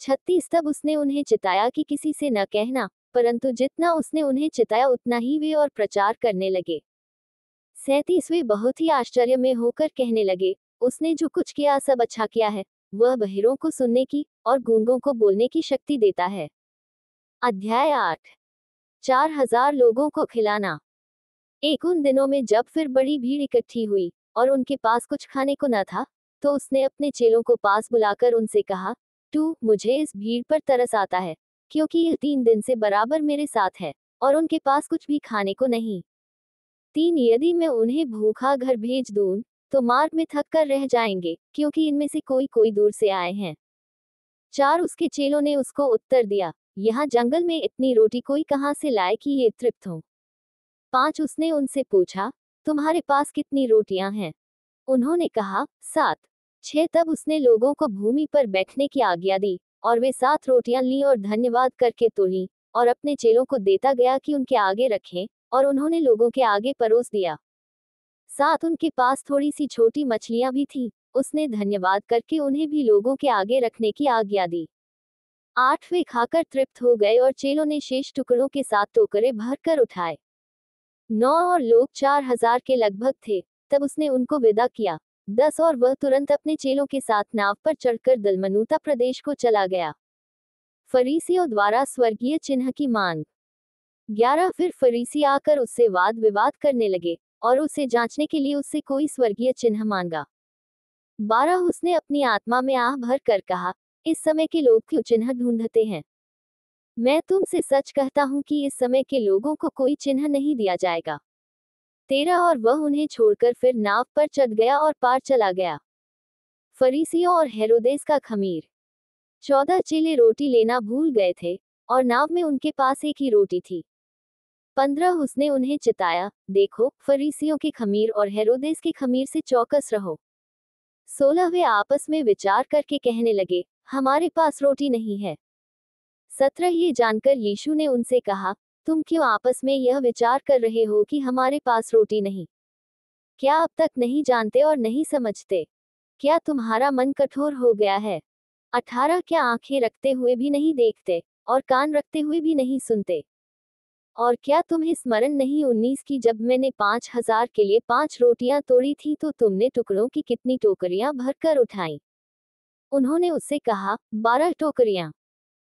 Speaker 1: छत्तीस तब उसने उन्हें चिताया कि किसी से न कहना परंतु जितना उसने उन्हें चिताया उतना ही वे और प्रचार करने लगे वे बहुत ही आश्चर्य में होकर कहने लगे उसने जो कुछ किया सब अच्छा किया है वह बहिरों को सुनने की और गूंगों को बोलने की शक्ति देता है अध्याय आठ चार हजार लोगों को खिलाना एक उन दिनों में जब फिर बड़ी भीड़ इकट्ठी हुई और उनके पास कुछ खाने को न था तो उसने अपने चेलों को पास बुलाकर उनसे कहा टू मुझे इस भीड़ पर तरस आता है क्योंकि यह तीन दिन से बराबर मेरे साथ है और उनके पास कुछ भी खाने को नहीं तीन यदि मैं उन्हें भूखा घर भेज दूं तो मार्ग में थक कर रह जाएंगे क्योंकि इनमें से कोई कोई दूर से आए हैं चार उसके चेलों ने उसको उत्तर दिया यहाँ जंगल में इतनी रोटी कोई कहाँ से लाए कि ये तृप्त हो पांच उसने उनसे पूछा तुम्हारे पास कितनी रोटियां हैं उन्होंने कहा सात छह तब उसने लोगों को भूमि पर बैठने की आज्ञा दी और वे सात रोटियां ली और धन्यवाद करके तोड़ी और अपने चेलों को देता गया कि उनके आगे रखें और उन्होंने लोगों के आगे परोस दिया साथ उनके पास थोड़ी सी छोटी मछलियां भी थी उसने धन्यवाद करके उन्हें भी लोगों के आगे रखने की आज्ञा दी आठवें खाकर तृप्त हो गए और चेलों ने शेष टुकड़ों के साथ टोकरे भरकर उठाए नौ और लोग चार हजार के लगभग थे तब उसने उनको विदा किया दस और वह तुरंत अपने चेलों के साथ नाव पर चढ़कर दलमनुता प्रदेश को चला गया फरीसियों द्वारा स्वर्गीय चिन्ह की मांग ग्यारह फिर फरीसी आकर उससे वाद विवाद करने लगे और उसे जांचने के लिए उससे कोई स्वर्गीय चिन्ह मांगा बारह उसने अपनी आत्मा में आह भर कर कहा इस समय के लोग क्यों चिन्ह ढूंढते हैं मैं तुमसे सच कहता हूँ कि इस समय के लोगों को कोई चिन्ह नहीं दिया जाएगा तेरा और वह उन्हें छोड़कर फिर नाव पर चढ़ गया और पार चला गया फरीसियों और हेरोदेस का खमीर चौदह चेले रोटी लेना भूल गए थे और नाव में उनके पास एक ही रोटी थी पंद्रह उसने उन्हें चिताया देखो फरीसियों के खमीर और हेरोदेस के खमीर से चौकस रहो सोलह वे आपस में विचार करके कहने लगे हमारे पास रोटी नहीं है सत्रह ये जानकर यीशु ने उनसे कहा तुम क्यों आपस में यह विचार कर रहे हो कि हमारे पास रोटी नहीं क्या अब तक नहीं जानते और नहीं समझते क्या तुम्हारा मन कठोर हो गया है अठारह क्या आंखें रखते हुए भी नहीं देखते और कान रखते हुए भी नहीं सुनते और क्या तुम्हें स्मरण नहीं उन्नीस की जब मैंने पांच हजार के लिए पांच रोटियां तोड़ी थी तो तुमने टुकड़ों की कितनी टोकरियां भरकर उठाई उन्होंने उससे कहा बारह टोकरियां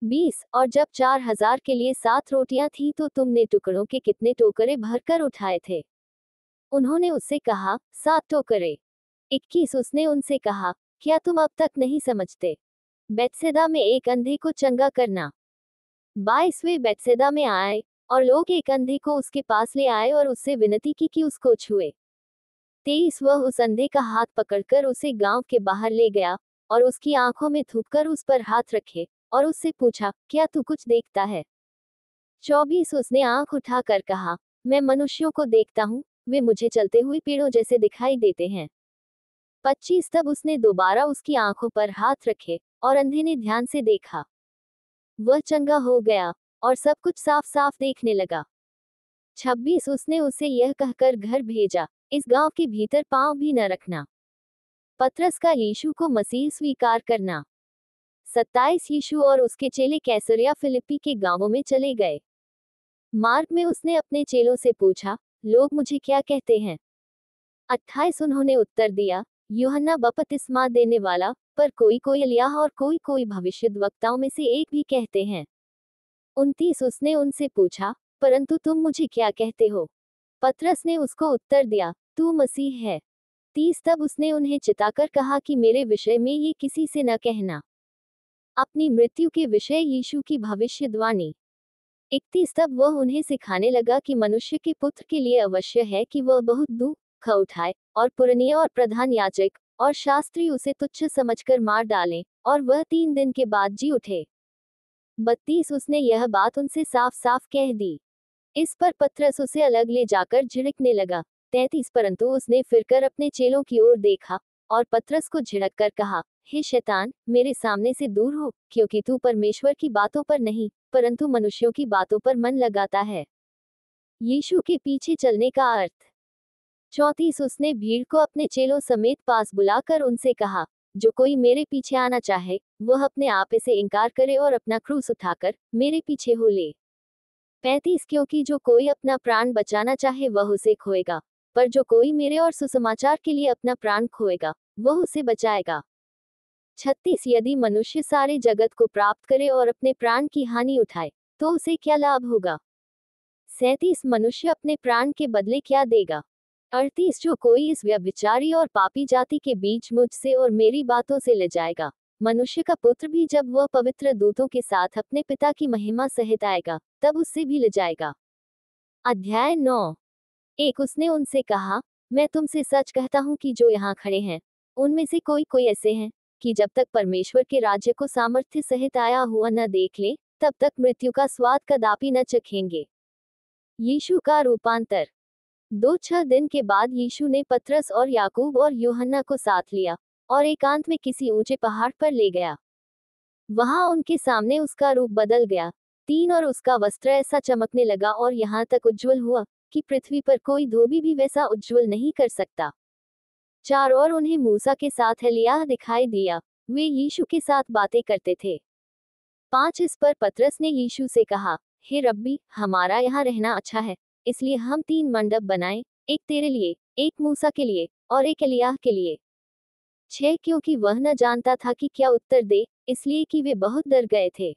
Speaker 1: बीस और जब चार हजार के लिए सात रोटियां थी तो तुमने टुकड़ों के कितने टोकरे भरकर उठाए थे उन्होंने उससे कहा सात टोकरे इक्कीस उसने उनसे कहा क्या तुम अब तक नहीं समझते बेतसेदा में एक अंधे को चंगा करना बाईसवें बैतसेदा में आए और लोग एक अंधे को उसके पास ले आए और उससे विनती की कि उसको छुए तेईस वह उस अंधे का हाथ पकड़कर उसे गांव के बाहर ले गया और उसकी आंखों में थूककर उस पर हाथ रखे और उससे पूछा क्या तू कुछ देखता है चौबीस उसने आंख उठाकर कहा मैं मनुष्यों को देखता हूँ वे मुझे चलते हुए पेड़ों जैसे दिखाई देते हैं पच्चीस तब उसने दोबारा उसकी आंखों पर हाथ रखे और अंधे ने ध्यान से देखा वह चंगा हो गया और सब कुछ साफ साफ देखने लगा छब्बीस उसने उसे यह कहकर घर भेजा इस गांव के भीतर पांव भी न रखना पत्रस का यीशु को मसीह स्वीकार करना सत्ताईस यीशु और उसके चेले कैसरिया फिलिपी के गांवों में चले गए मार्ग में उसने अपने चेलों से पूछा लोग मुझे क्या कहते हैं अट्ठाईस उन्होंने उत्तर दिया बपत बपतिस्मा देने वाला पर कोई कोई अलिया और कोई कोई भविष्य वक्ताओं में से एक भी कहते हैं उनतीस उसने उनसे पूछा परंतु तुम मुझे क्या कहते हो पत्रस ने उसको उत्तर दिया तू मसीह है तीस तब उसने उन्हें चिताकर कहा कि मेरे विषय में ये किसी से न कहना अपनी मृत्यु के विषय यीशु की भविष्यवाणी इकतीस तब वह उन्हें सिखाने लगा कि मनुष्य के पुत्र के लिए अवश्य है कि वह बहुत दुख उठाए और पुरनीय और प्रधान याचक और शास्त्री उसे तुच्छ समझकर मार डालें और वह तीन दिन के बाद जी उठे बत्तीस उसने यह बात उनसे साफ साफ कह दी इस पर पत्रस उसे अलग ले जाकर झिड़कने लगा तैतीस परंतु उसने फिरकर अपने चेलों की ओर देखा और पत्रस को झिड़क कर कहा हे शैतान मेरे सामने से दूर हो क्योंकि तू परमेश्वर की बातों पर नहीं परंतु मनुष्यों की बातों पर मन लगाता है यीशु के पीछे चलने का अर्थ चौतीस उसने भीड़ को अपने चेलों समेत पास बुलाकर उनसे कहा जो कोई मेरे पीछे आना चाहे वह अपने आपे से इनकार करे और अपना क्रूस उठाकर मेरे पीछे हो ले पैंतीस क्योंकि जो कोई अपना प्राण बचाना चाहे वह उसे खोएगा पर जो कोई मेरे और सुसमाचार के लिए अपना प्राण खोएगा वह उसे बचाएगा छत्तीस यदि मनुष्य सारे जगत को प्राप्त करे और अपने प्राण की हानि उठाए तो उसे क्या लाभ होगा सैतीस मनुष्य अपने प्राण के बदले क्या देगा अड़तीस जो कोई इस व्यभिचारी और पापी जाति के बीच मुझसे और मेरी बातों से ले जाएगा मनुष्य का पुत्र भी जब वह पवित्र दूतों के साथ अपने पिता की महिमा सहित आएगा तब उससे भी ले जाएगा अध्याय नौ एक उसने उनसे कहा मैं तुमसे सच कहता हूँ कि जो यहाँ खड़े हैं उनमें से कोई कोई ऐसे हैं कि जब तक परमेश्वर के राज्य को सामर्थ्य सहित आया हुआ न देख ले तब तक मृत्यु का स्वाद कदापि न चखेंगे यीशु का रूपांतर दो छह दिन के बाद यीशु ने पथरस और याकूब और योहन्ना को साथ लिया और एकांत में किसी ऊंचे पहाड़ पर ले गया वहां उनके सामने उसका रूप बदल गया तीन और उसका वस्त्र ऐसा चमकने लगा और यहाँ तक उज्जवल हुआ कि पृथ्वी पर कोई धोबी भी वैसा उज्जवल नहीं कर सकता चार और उन्हें मूसा के साथ एलियाह दिखाई दिया वे यीशु के साथ बातें करते थे पांच इस पर पतरस ने यीशु से कहा हे रब्बी हमारा यहाँ रहना अच्छा है इसलिए हम तीन मंडप बनाए एक तेरे लिए एक मूसा के लिए और एक अलिया के लिए छह क्योंकि वह न जानता था कि क्या उत्तर दे इसलिए कि वे बहुत डर गए थे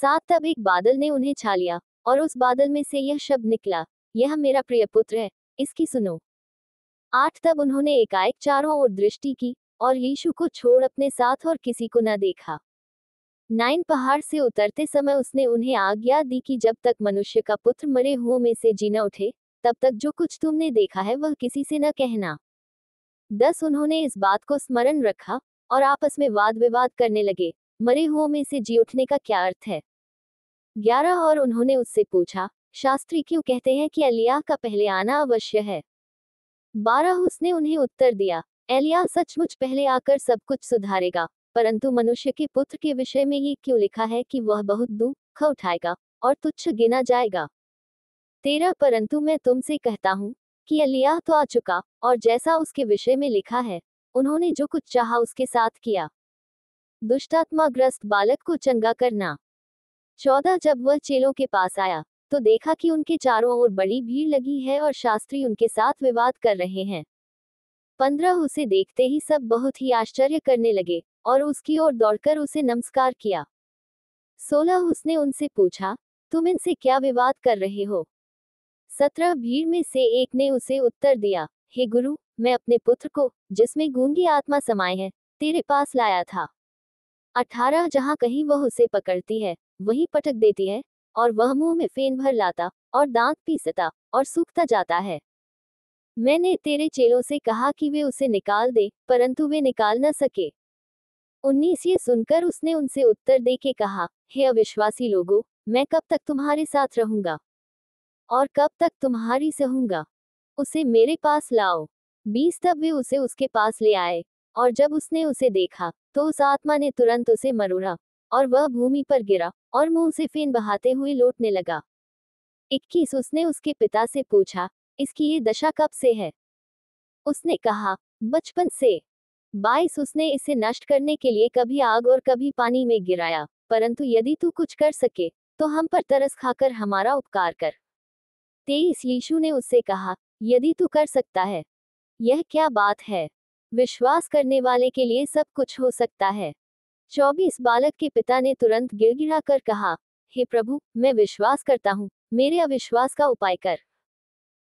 Speaker 1: सात तब एक बादल ने उन्हें छा लिया और उस बादल में से यह शब्द निकला यह मेरा प्रिय पुत्र है इसकी सुनो आठ तब उन्होंने एकाएक चारों ओर दृष्टि की और यीशु को छोड़ अपने साथ और किसी को न देखा नाइन पहाड़ से उतरते समय उसने उन्हें आज्ञा दी कि जब तक मनुष्य का पुत्र मरे हुओं में से जीना उठे तब तक जो कुछ तुमने देखा है वह किसी से न कहना दस उन्होंने इस बात को स्मरण रखा और आपस में वाद विवाद करने लगे मरे हुओं में से जी उठने का क्या अर्थ है ग्यारह और उन्होंने उससे पूछा शास्त्री क्यों कहते हैं कि अलिया का पहले आना अवश्य है बारह उसने उन्हें उत्तर दिया एलिया सचमुच पहले आकर सब कुछ सुधारेगा परंतु मनुष्य के पुत्र के विषय में ये क्यों लिखा है कि वह बहुत दुख उठाएगा और तुच्छ गिना जाएगा तेरा परंतु मैं तुमसे कहता हूँ कि अलिया तो आ चुका और जैसा उसके विषय में लिखा है उन्होंने जो कुछ चाहा उसके साथ किया दुष्टात्मा ग्रस्त बालक को चंगा करना चौदह जब वह चेलों के पास आया तो देखा कि उनके चारों ओर बड़ी भीड़ लगी है और शास्त्री उनके साथ विवाद कर रहे हैं पंद्रह उसे देखते ही सब बहुत ही आश्चर्य करने लगे और उसकी ओर दौड़कर उसे नमस्कार किया सोलह उसने उनसे पूछा तुम इनसे क्या विवाद कर रहे हो सत्रह भीड़ में से एक ने उसे उत्तर दिया हे गुरु मैं अपने पुत्र को जिसमें गूंगी आत्मा समाये है तेरे पास लाया था अठारह जहाँ कहीं वह उसे पकड़ती है वहीं पटक देती है और वह मुंह में फेन भर लाता और दांत पीसता और सूखता जाता है मैंने तेरे चेलों से कहा कि वे उसे निकाल दे परंतु वे निकाल न सके उन्नीस ये सुनकर उसने उनसे उत्तर दे के कहा हे अविश्वासी लोगो मैं कब तक तुम्हारे साथ रहूंगा और कब तक तुम्हारी सहूंगा उसे मेरे पास लाओ बीस तब वे उसे उसके पास ले आए और जब उसने उसे देखा तो उस आत्मा ने तुरंत उसे मरोड़ा और वह भूमि पर गिरा और मुंह से फेन बहाते हुए लौटने लगा इक्कीस उसने उसके पिता से पूछा इसकी ये दशा कब से है उसने कहा बचपन से बाईस उसने इसे नष्ट करने के लिए कभी आग और कभी पानी में गिराया परंतु यदि तू कुछ कर सके तो हम पर तरस खाकर हमारा उपकार कर तेईस यीशु ने उससे कहा यदि तू कर सकता है यह क्या बात है विश्वास करने वाले के लिए सब कुछ हो सकता है चौबीस बालक के पिता ने तुरंत गिड़गिड़ा कर कहा हे प्रभु मैं विश्वास करता हूँ मेरे अविश्वास का उपाय कर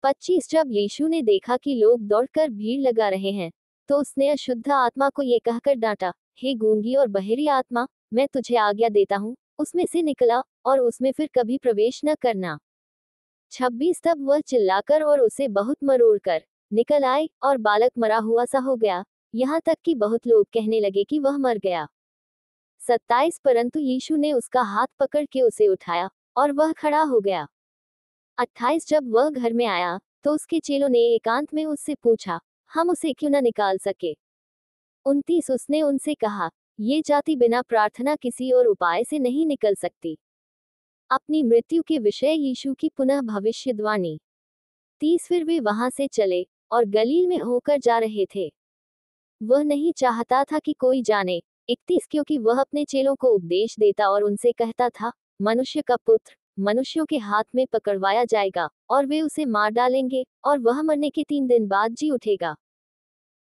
Speaker 1: पच्चीस जब यीशु ने देखा कि लोग दौड़कर भीड़ लगा रहे हैं तो उसने अशुद्ध आत्मा को ये कहकर डांटा हे गूंगी और बहरी आत्मा मैं तुझे आज्ञा देता हूँ उसमें से निकला और उसमें फिर कभी प्रवेश न करना छब्बीस तब वह चिल्लाकर और उसे बहुत मरोड़ कर निकल आए और बालक मरा हुआ सा हो गया यहाँ तक कि बहुत लोग कहने लगे कि वह मर गया सत्ताईस परंतु यीशु ने उसका हाथ पकड़ के उसे उठाया और वह खड़ा हो गया अट्ठाईस जब वह घर में आया तो उसके चेलों ने एकांत में उससे पूछा हम उसे क्यों न निकाल सके उनतीस उसने उनसे कहा ये जाति बिना प्रार्थना किसी और उपाय से नहीं निकल सकती अपनी मृत्यु के विषय यीशु की पुनः भविष्यवाणी तीस फिर वे वहां से चले और गलील में होकर जा रहे थे वह नहीं चाहता था कि कोई जाने इकतीस क्योंकि वह अपने चेलों को उपदेश देता और उनसे कहता था मनुष्य का पुत्र मनुष्यों के हाथ में पकड़वाया जाएगा और वे उसे मार डालेंगे और वह मरने के तीन दिन बाद जी उठेगा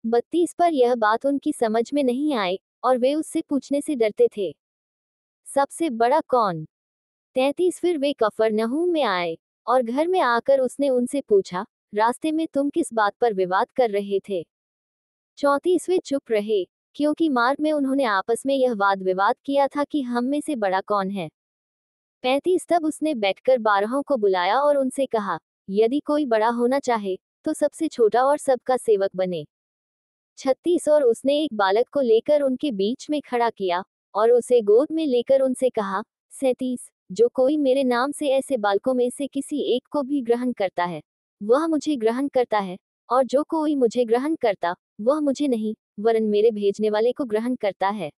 Speaker 1: बत्तीस पर यह बात उनकी समझ में नहीं आए और वे उससे पूछने से डरते थे सबसे बड़ा कौन तैतीस फिर वे कफर नहूम में आए और घर में आकर उसने उनसे पूछा रास्ते में तुम किस बात पर विवाद कर रहे थे चौंतीस वे चुप रहे क्योंकि मार्ग में उन्होंने आपस में यह वाद विवाद किया था कि हम में से बड़ा कौन है पैंतीस तब उसने बैठकर बारहों को बुलाया और उनसे कहा यदि कोई बड़ा होना चाहे तो सबसे छोटा और सबका सेवक बने छत्तीस और उसने एक बालक को लेकर उनके बीच में खड़ा किया और उसे गोद में लेकर उनसे कहा सैतीस जो कोई मेरे नाम से ऐसे बालकों में से किसी एक को भी ग्रहण करता है वह मुझे ग्रहण करता है और जो कोई मुझे ग्रहण करता वह मुझे नहीं वरन मेरे भेजने वाले को ग्रहण करता है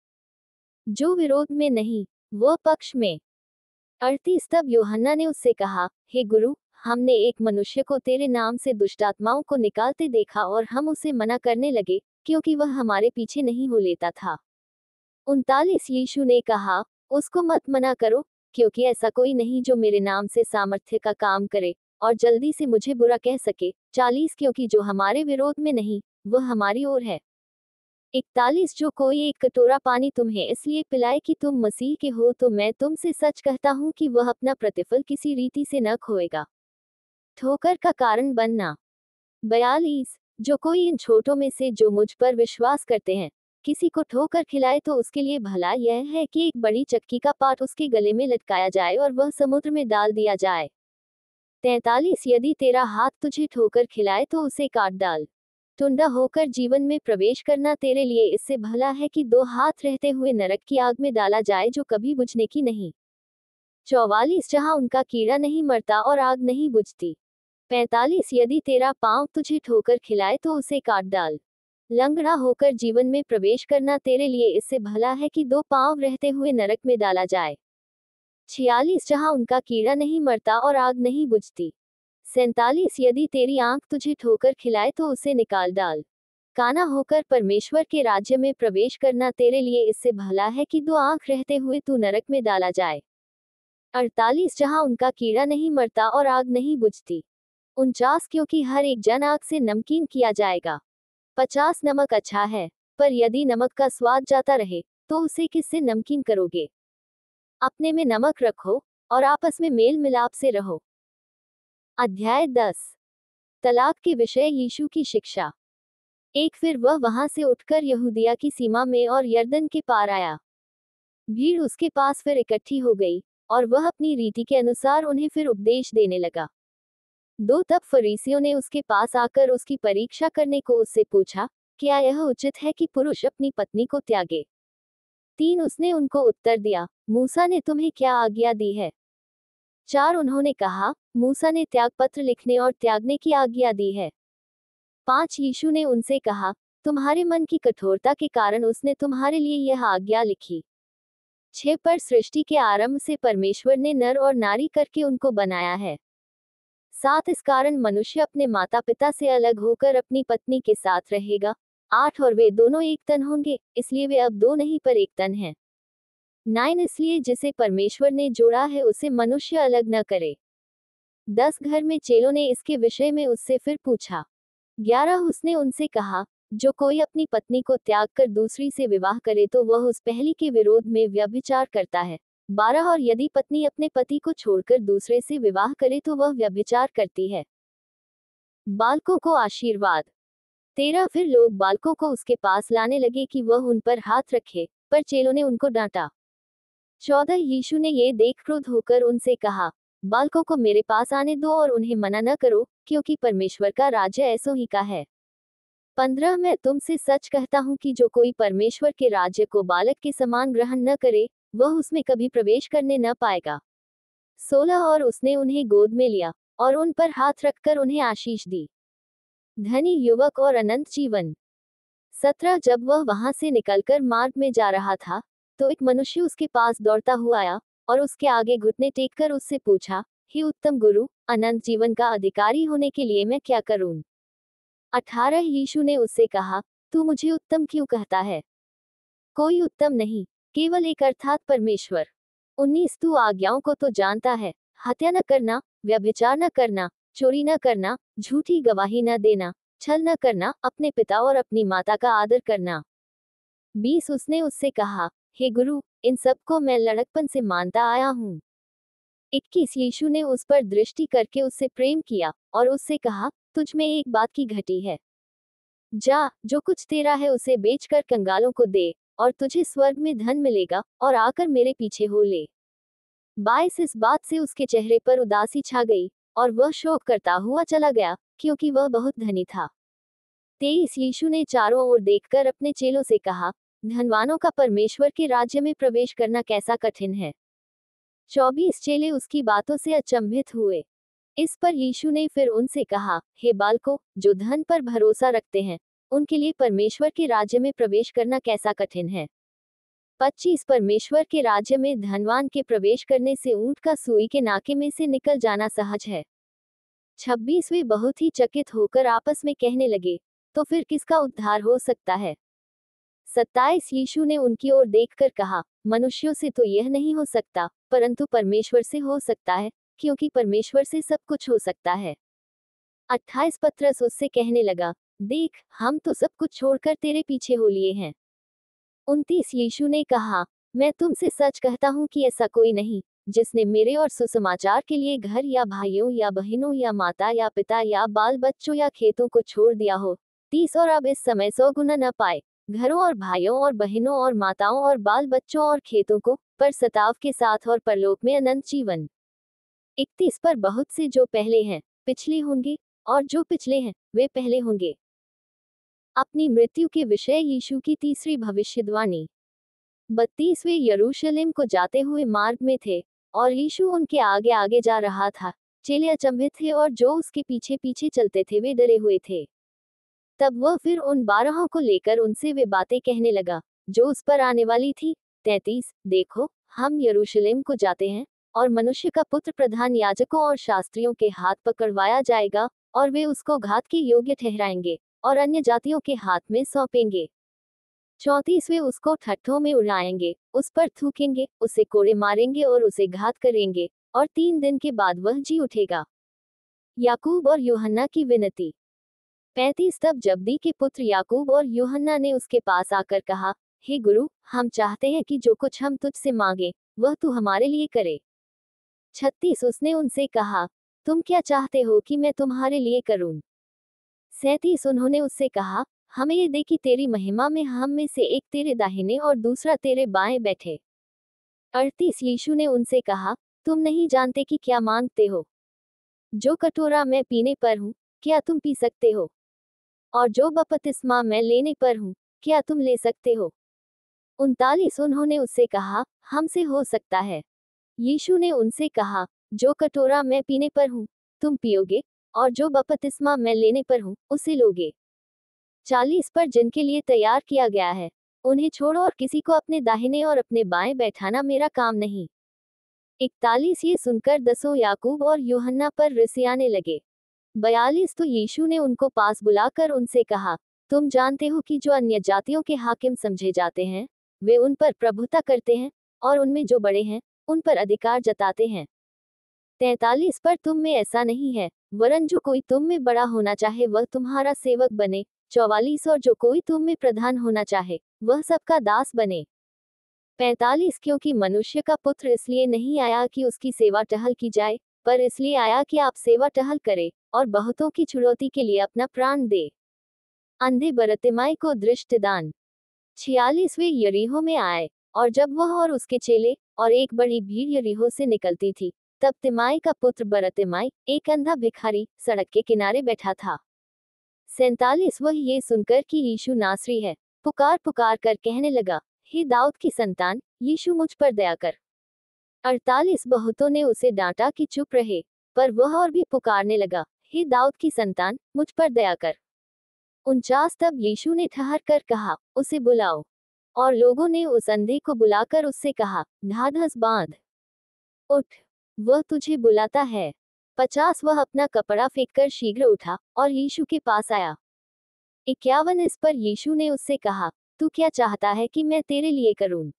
Speaker 1: जो विरोध में नहीं वह पक्ष में अड़तीस तब योहन्ना ने उससे कहा हे hey गुरु हमने एक मनुष्य को तेरे नाम से दुष्टात्माओं को निकालते देखा और हम उसे मना करने लगे क्योंकि वह हमारे पीछे नहीं हो लेता था उनतालीस यीशु ने कहा उसको मत मना करो क्योंकि ऐसा कोई नहीं जो मेरे नाम से सामर्थ्य का काम करे और जल्दी से मुझे बुरा कह सके चालीस क्योंकि जो हमारे विरोध में नहीं वह हमारी ओर है इकतालीस जो कोई एक कटोरा पानी तुम्हें इसलिए पिलाए कि तुम मसीह के हो तो मैं तुमसे सच कहता हूँ कि वह अपना प्रतिफल किसी रीति से न खोएगा ठोकर का कारण बनना बयालीस जो कोई इन छोटों में से जो मुझ पर विश्वास करते हैं किसी को ठोकर खिलाए तो उसके लिए भला यह है कि एक बड़ी चक्की का पाठ उसके गले में लटकाया जाए और वह समुद्र में डाल दिया जाए तैतालीस यदि तेरा हाथ तुझे ठोकर खिलाए तो उसे काट डाल टुंडा होकर जीवन में प्रवेश करना तेरे लिए इससे भला है कि दो हाथ रहते हुए नरक की आग में डाला जाए जो कभी बुझने की नहीं चौवालीस जहाँ उनका कीड़ा नहीं मरता और आग नहीं बुझती पैंतालीस यदि तेरा पांव तुझे ठोकर खिलाए तो उसे काट डाल लंगड़ा होकर जीवन में प्रवेश करना तेरे लिए इससे भला है कि दो पांव रहते हुए नरक में डाला जाए छियालीस जहाँ उनका कीड़ा नहीं मरता और आग नहीं बुझती सैतालीस यदि तेरी आंख तुझे ठोकर खिलाए तो उसे निकाल डाल काना होकर परमेश्वर के राज्य में प्रवेश करना तेरे लिए इससे भला है कि दो आंख रहते हुए तू नरक में डाला जाए अड़तालीस जहां उनका कीड़ा नहीं मरता और आग नहीं बुझती उनचास क्योंकि हर एक जन आग से नमकीन किया जाएगा पचास नमक अच्छा है पर यदि नमक का स्वाद जाता रहे तो उसे किससे नमकीन करोगे अपने में नमक रखो और आपस में मेल मिलाप से रहो अध्याय दस तलाक के विषय यीशु की शिक्षा एक फिर वह वहां से उठकर यहूदिया की सीमा में और यर्दन के पार आया भीड़ उसके पास फिर इकट्ठी हो गई और वह अपनी रीति के अनुसार उन्हें फिर उपदेश देने लगा दो तब फरीसियों ने उसके पास आकर उसकी परीक्षा करने को उससे पूछा क्या यह उचित है कि पुरुष अपनी पत्नी को त्यागे तीन उसने उनको उत्तर दिया मूसा ने तुम्हें क्या आज्ञा दी है चार उन्होंने कहा मूसा ने त्यागपत्र लिखने और त्यागने की आज्ञा दी है पांच यीशु ने उनसे कहा तुम्हारे मन की कठोरता के कारण उसने तुम्हारे लिए यह आज्ञा लिखी छह पर सृष्टि के आरंभ से परमेश्वर ने नर और नारी करके उनको बनाया है साथ इस कारण मनुष्य अपने माता पिता से अलग होकर अपनी पत्नी के साथ रहेगा आठ और वे दोनों एक तन होंगे इसलिए वे अब दो नहीं पर एक तन हैं नाइन इसलिए जिसे परमेश्वर ने जोड़ा है उसे मनुष्य अलग न करे दस घर में चेलों ने इसके विषय में उससे फिर पूछा ग्यारह उसने उनसे कहा जो कोई अपनी पत्नी को त्याग कर दूसरी से विवाह करे तो वह उस पहली के विरोध में व्यभिचार करता है बारह और यदि पत्नी अपने पति को छोड़कर दूसरे से विवाह करे तो वह व्यभिचार करती है बालकों को आशीर्वाद तेरह फिर लोग बालकों को उसके पास लाने लगे कि वह उन पर हाथ रखे पर चेलों ने उनको डांटा चौदह यीशु ने ये देख क्रोध होकर उनसे कहा बालकों को मेरे पास आने दो और उन्हें मना न करो क्योंकि परमेश्वर का राज्य ऐसो ही का है पंद्रह मैं तुमसे सच कहता हूँ कि जो कोई परमेश्वर के राज्य को बालक के समान ग्रहण न करे वह उसमें कभी प्रवेश करने न पाएगा सोलह और उसने उन्हें गोद में लिया और उन पर हाथ रखकर उन्हें आशीष दी धनी युवक और अनंत जीवन सत्रह जब वह वहां से निकलकर मार्ग में जा रहा था तो एक मनुष्य उसके पास दौड़ता हुआ आया और उसके आगे घुटने टेक कर उससे पूछा हे उत्तम गुरु अनंत जीवन का अधिकारी होने के लिए मैं क्या करूं अठारह यीशु ने उससे कहा तू मुझे उत्तम क्यों कहता है कोई उत्तम नहीं केवल एक अर्थात परमेश्वर उन्नीस तू आज्ञाओं को तो जानता है हत्या न करना व्यभिचार न करना चोरी न करना झूठी गवाही न देना छल न करना अपने पिता और अपनी माता का आदर करना बीस उसने उससे कहा हे गुरु इन सब को मैं लड़कपन से मानता आया हूँ इक्कीस यीशु ने उस पर दृष्टि करके उससे प्रेम किया और उससे कहा तुझ में एक बात की घटी है जा जो कुछ तेरा है उसे बेचकर कंगालों को दे और तुझे स्वर्ग में धन मिलेगा और आकर मेरे पीछे हो ले बाइस इस बात से उसके चेहरे पर उदासी छा गई और वह शोक करता हुआ चला गया क्योंकि वह बहुत धनी था तेईस यीशु ने चारों ओर देखकर अपने चेलों से कहा धनवानों का परमेश्वर के राज्य में प्रवेश करना कैसा कठिन है चौबीस चेले उसकी बातों से अचंभित हुए इस पर यीशु ने फिर उनसे कहा हे बालको जो धन पर भरोसा रखते हैं उनके लिए परमेश्वर के राज्य में प्रवेश करना कैसा कठिन है पच्चीस परमेश्वर के राज्य में धनवान के प्रवेश करने से ऊंट का सुई के नाके में से निकल जाना सहज है छब्बीसवें बहुत ही चकित होकर आपस में कहने लगे तो फिर किसका उद्धार हो सकता है सत्ताईस यीशु ने उनकी ओर देखकर कहा मनुष्यों से तो यह नहीं हो सकता परंतु परमेश्वर से हो सकता है क्योंकि परमेश्वर से सब कुछ हो सकता है अट्ठाईस पत्रस उससे कहने लगा देख हम तो सब कुछ छोड़कर तेरे पीछे हो लिए हैं उनतीस यीशु ने कहा मैं तुमसे सच कहता हूँ कि ऐसा कोई नहीं जिसने मेरे और सुसमाचार के लिए घर या भाइयों या बहनों या माता या पिता या बाल बच्चों या खेतों को छोड़ दिया हो तीस और अब इस समय सौ गुना न पाए घरों और भाइयों और बहनों और माताओं और बाल बच्चों और खेतों को पर सताव के साथ और परलोक में अनंत जीवन इकतीस पर बहुत से जो पहले हैं पिछले होंगे और जो पिछले हैं वे पहले होंगे अपनी मृत्यु के विषय यीशु की तीसरी भविष्यवाणी वे यरूशलेम को जाते हुए मार्ग में थे और यीशु उनके आगे आगे जा रहा था चेले अचंभित थे और जो उसके पीछे पीछे चलते थे वे डरे हुए थे तब वह फिर उन बारहों को लेकर उनसे वे बातें कहने लगा जो उस पर आने वाली थी तैतीस देखो हम यरूशलेम को जाते हैं और मनुष्य का पुत्र प्रधान याजकों और शास्त्रियों के हाथ पकड़वाया जाएगा और वे उसको घात के योग्य ठहराएंगे और अन्य जातियों के हाथ में सौंपेंगे चौंतीस वे उसको ठट्ठों में उड़ाएंगे उस पर थूकेंगे उसे कोड़े मारेंगे और उसे घात करेंगे और तीन दिन के बाद वह जी उठेगा याकूब और योहन्ना की विनती पैंतीस तब जब्दी के पुत्र याकूब और योहन्ना ने उसके पास आकर कहा हे hey गुरु हम चाहते हैं कि जो कुछ हम तुझसे मांगे वह तू हमारे लिए करे छत्तीस उसने उनसे कहा तुम क्या चाहते हो कि मैं तुम्हारे लिए करूं सैतीस उन्होंने उससे कहा हमें ये दे कि तेरी महिमा में हम में से एक तेरे दाहिने और दूसरा तेरे बाएं बैठे अड़तीस यीशु ने उनसे कहा तुम नहीं जानते कि क्या मांगते हो जो कटोरा मैं पीने पर हूं क्या तुम पी सकते हो और जो बपतिस्मा मैं लेने पर हूँ क्या तुम ले सकते हो उनतालीस उन्होंने उससे कहा हमसे हो सकता है यीशु ने उनसे कहा जो कटोरा मैं पीने पर हूँ तुम पियोगे और जो बपतिस्मा मैं लेने पर हूँ उसे लोगे चालीस पर जिनके लिए तैयार किया गया है उन्हें छोड़ो और किसी को अपने दाहिने और अपने बाएं बैठाना मेरा काम नहीं इकतालीस ये सुनकर दसों याकूब और योहन्ना पर रिसियाने लगे बयालीस तो यीशु ने उनको पास बुलाकर उनसे कहा तुम जानते हो कि जो अन्य जातियों के हाकिम समझे जाते हैं वे उन पर प्रभुता करते हैं और उनमें जो बड़े हैं उन पर अधिकार जताते हैं तैतालीस पर तुम में ऐसा नहीं है वरन जो कोई तुम में बड़ा होना चाहे वह तुम्हारा सेवक बने चौवालीस और जो कोई तुम में प्रधान होना चाहे वह सबका दास बने पैंतालीस क्योंकि मनुष्य का पुत्र इसलिए नहीं आया कि उसकी सेवा टहल की जाए पर इसलिए आया कि आप सेवा टहल करे और बहुतों की चुनौती के लिए अपना प्राण दे अंधे बरतिमाई को दृष्टिदान छियालीसवें यरीहो में आए और जब वह और उसके चेले और एक बड़ी भीड़ यरीहो से निकलती थी तब तिमाई का पुत्र बरतिमाई एक अंधा भिखारी सड़क के किनारे बैठा था सैतालीस वह ये सुनकर कि यीशु नासरी है पुकार पुकार कर कहने लगा हे दाऊद की संतान यीशु मुझ पर दया कर अड़तालीस बहुतों ने उसे डांटा कि चुप रहे पर वह और भी पुकारने लगा हे दाऊद की संतान मुझ पर दया कर उनचास तब यीशु ने ठहर कर कहा उसे बुलाओ और लोगों ने उस अंधे को बुलाकर उससे कहा ढाधस बांध उठ वह तुझे बुलाता है पचास वह अपना कपड़ा फेंक कर शीघ्र उठा और यीशु के पास आया इक्यावन इस पर यीशु ने उससे कहा तू क्या चाहता है कि मैं तेरे लिए करूं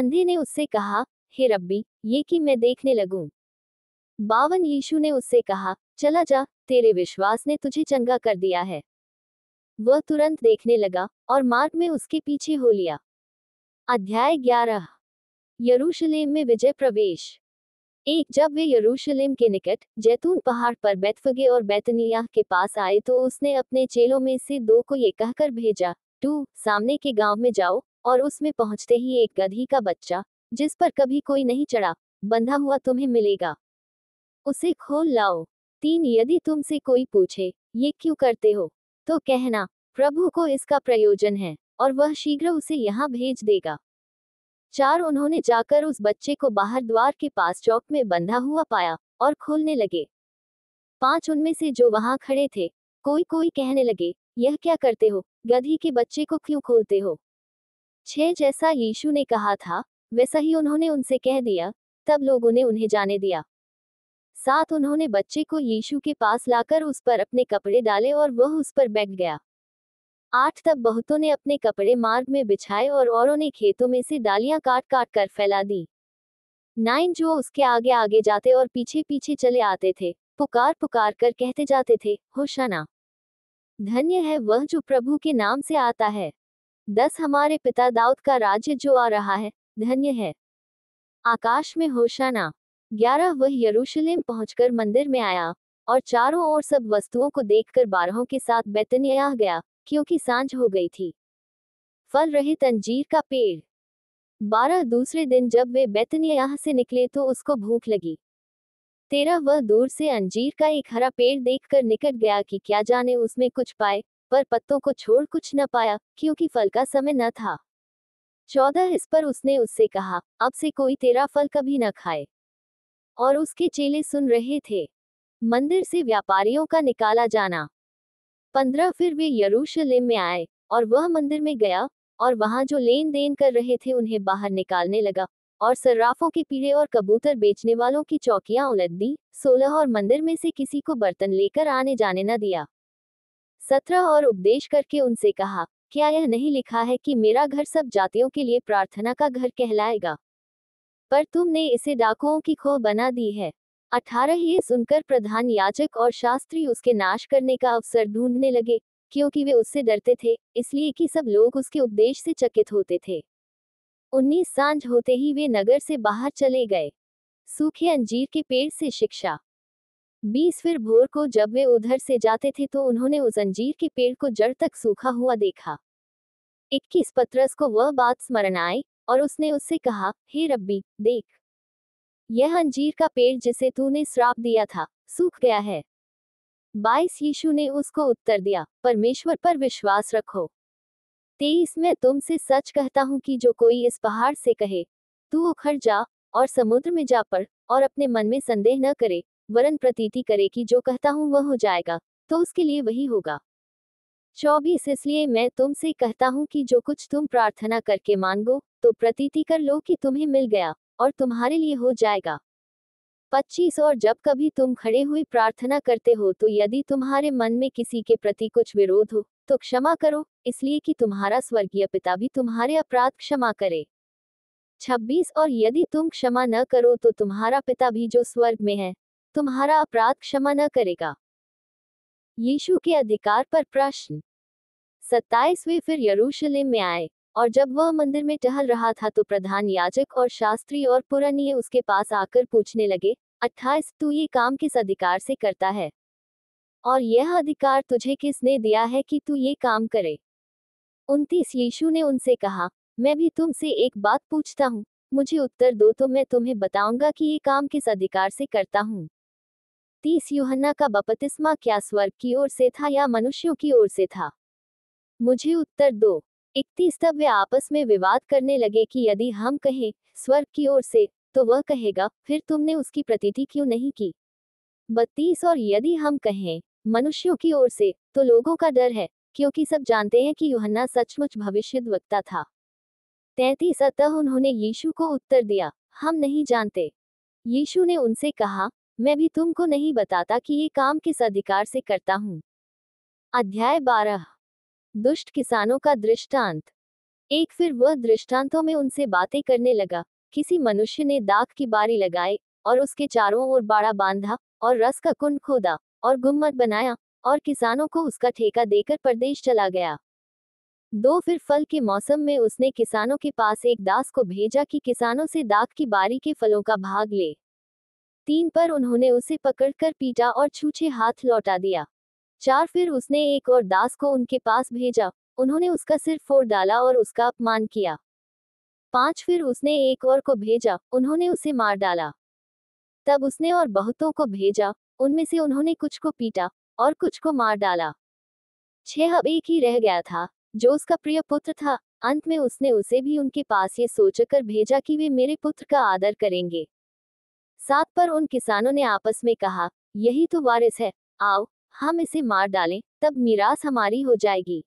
Speaker 1: अंधे ने उससे कहा हे रब्बी ये कि मैं देखने लगूं बावन यीशु ने उससे कहा चला जा तेरे विश्वास ने तुझे चंगा कर दिया है वह तुरंत देखने लगा और मार्ग में उसके पीछे हो लिया अध्याय ग्यारह यरूशलेम में विजय प्रवेश एक जब वे यरूशलेम के निकट जैतून पहाड़ पर बैतफगे और बैतनिया के पास आए तो उसने अपने चेलों में से दो को ये कहकर भेजा टू सामने के गांव में जाओ और उसमें पहुंचते ही एक गधी का बच्चा जिस पर कभी कोई नहीं चढ़ा बंधा हुआ तुम्हें मिलेगा उसे खोल लाओ तीन यदि तुमसे कोई पूछे ये क्यों करते हो तो कहना प्रभु को इसका प्रयोजन है और वह शीघ्र उसे यहाँ भेज देगा चार उन्होंने जाकर उस बच्चे को बाहर द्वार के पास चौक में बंधा हुआ पाया और खोलने लगे पांच उनमें से जो वहां खड़े थे कोई कोई कहने लगे यह क्या करते हो गधी के बच्चे को क्यों खोलते हो छह जैसा यीशु ने कहा था वैसा ही उन्होंने उनसे कह दिया तब लोगों ने उन्हें जाने दिया साथ उन्होंने बच्चे को यीशु के पास लाकर उस पर अपने कपड़े डाले और वह उस पर बैठ गया आठ तब बहुतों ने अपने कपड़े मार्ग में बिछाए और औरों ने खेतों में से डालियां काट काट कर फैला दी नाइन जो उसके आगे आगे जाते और पीछे पीछे चले आते थे पुकार पुकार कर कहते जाते थे होशाना धन्य है वह जो प्रभु के नाम से आता है दस हमारे पिता दाऊद का राज्य जो आ रहा है धन्य है आकाश में होशाना ग्यारह वह यरूशलेम पहुंचकर मंदिर में आया और चारों ओर सब वस्तुओं को देखकर बारहों के साथ बैतनिया गया क्योंकि सांझ हो गई थी फल रहित अंजीर का पेड़ बारह दूसरे दिन जब वे बैतनियाह से निकले तो उसको भूख लगी तेरह वह दूर से अंजीर का एक हरा पेड़ देखकर निकट गया कि क्या जाने उसमें कुछ पाए पर पत्तों को छोड़ कुछ न पाया क्योंकि फल का समय न था चौदह इस पर उसने उससे कहा अब से कोई तेरा फल कभी न खाए और उसके चेले सुन रहे थे मंदिर से व्यापारियों का निकाला जाना पंद्रह फिर वे यरूशलेम में आए और वह मंदिर में गया और वहां जो लेन देन कर रहे थे उन्हें बाहर निकालने लगा और सर्राफों के पीड़े और कबूतर बेचने वालों की चौकियां उलट दी सोलह और मंदिर में से किसी को बर्तन लेकर आने जाने न दिया सत्रह और उपदेश करके उनसे कहा क्या यह नहीं लिखा है कि मेरा घर सब जातियों के लिए प्रार्थना का घर कहलाएगा पर तुमने इसे डाकुओं की खोह बना दी है अठारह ये सुनकर प्रधान याचक और शास्त्री उसके नाश करने का अवसर ढूंढने लगे क्योंकि वे उससे डरते थे इसलिए कि सब लोग उसके उपदेश से चकित होते थे उन्नीस सांझ होते ही वे नगर से बाहर चले गए सूखे अंजीर के पेड़ से शिक्षा बीस फिर भोर को जब वे उधर से जाते थे तो उन्होंने उस अंजीर के पेड़ को जड़ तक सूखा हुआ देखा इक्कीस पत्रस को वह बात स्मरण आई और उसने उससे कहा हे रब्बी देख यह अंजीर का पेड़ जिसे तूने श्राप दिया था सूख गया है बाईस यीशु ने उसको उत्तर दिया परमेश्वर पर विश्वास रखो तेईस मैं तुमसे सच कहता हूं कि जो कोई इस पहाड़ से कहे तू उखड़ जा और समुद्र में जा पड़ और अपने मन में संदेह न करे वरन प्रतीति करे कि जो कहता हूँ वह हो जाएगा तो उसके लिए वही होगा चौबीस इसलिए मैं तुमसे कहता हूँ कि जो कुछ तुम प्रार्थना करके मांगो तो प्रतीति कर लो कि तुम्हें मिल गया और तुम्हारे लिए हो जाएगा पच्चीस और जब कभी तुम खड़े हुए प्रार्थना करते हो तो यदि तुम्हारे मन में किसी के प्रति कुछ विरोध हो तो क्षमा करो इसलिए कि तुम्हारा स्वर्गीय पिता भी तुम्हारे अपराध क्षमा करे छब्बीस और यदि तुम क्षमा न करो तो तुम्हारा पिता भी जो स्वर्ग में है तुम्हारा अपराध क्षमा न करेगा यीशु के अधिकार पर प्रश्न सत्ताईस वे फिर यरूशलेम में आए और जब वह मंदिर में टहल रहा था तो प्रधान याजक और शास्त्री और पुरानी उसके पास आकर पूछने लगे अट्ठाईस तू ये काम किस अधिकार से करता है और यह अधिकार तुझे किसने दिया है कि तू ये काम करे उनतीस यीशु ने उनसे कहा मैं भी तुमसे एक बात पूछता हूँ मुझे उत्तर दो तो मैं तुम्हें बताऊंगा कि ये काम किस अधिकार से करता हूँ तीस युहन्ना का बपतिस्मा क्या स्वर्ग की ओर से था या मनुष्यों की ओर से था मुझे उत्तर दो इकतीस तब वे आपस में विवाद करने लगे कि यदि हम कहें स्वर्ग की ओर से तो वह कहेगा फिर तुमने उसकी प्रतीति क्यों नहीं की बत्तीस और यदि हम कहें मनुष्यों की ओर से तो लोगों का डर है क्योंकि सब जानते हैं कि युहन्ना सचमुच भविष्य वक्ता था तैतीस अतः उन्होंने यीशु को उत्तर दिया हम नहीं जानते यीशु ने उनसे कहा मैं भी तुमको नहीं बताता कि ये काम किस अधिकार से करता हूँ अध्याय बारह दुष्ट किसानों का दृष्टांत एक फिर वह दृष्टांतों में उनसे बातें करने लगा किसी मनुष्य ने दाग की बारी लगाई और उसके चारों ओर बाड़ा बांधा और रस का कुंड खोदा और गुम्मत बनाया और किसानों को उसका ठेका देकर प्रदेश चला गया दो फिर फल के मौसम में उसने किसानों के पास एक दास को भेजा कि किसानों से दाख की बारी के फलों का भाग ले तीन पर उन्होंने उसे पकड़कर पीटा और छूछे हाथ लौटा दिया चार फिर उसने एक और दास को उनके पास भेजा उन्होंने उसका सिर फोड़ डाला और उसका अपमान किया पांच फिर उसने एक और को भेजा उन्होंने उसे मार डाला तब उसने और बहुतों को भेजा उनमें से उन्होंने कुछ को पीटा और कुछ को मार डाला छह अब एक ही रह गया था जो उसका प्रिय पुत्र था अंत में उसने उसे भी उनके पास ये सोचकर भेजा कि वे मेरे पुत्र का आदर करेंगे सात पर उन किसानों ने आपस में कहा यही तो वारिस है आओ हम इसे मार डालें तब मीरास हमारी हो जाएगी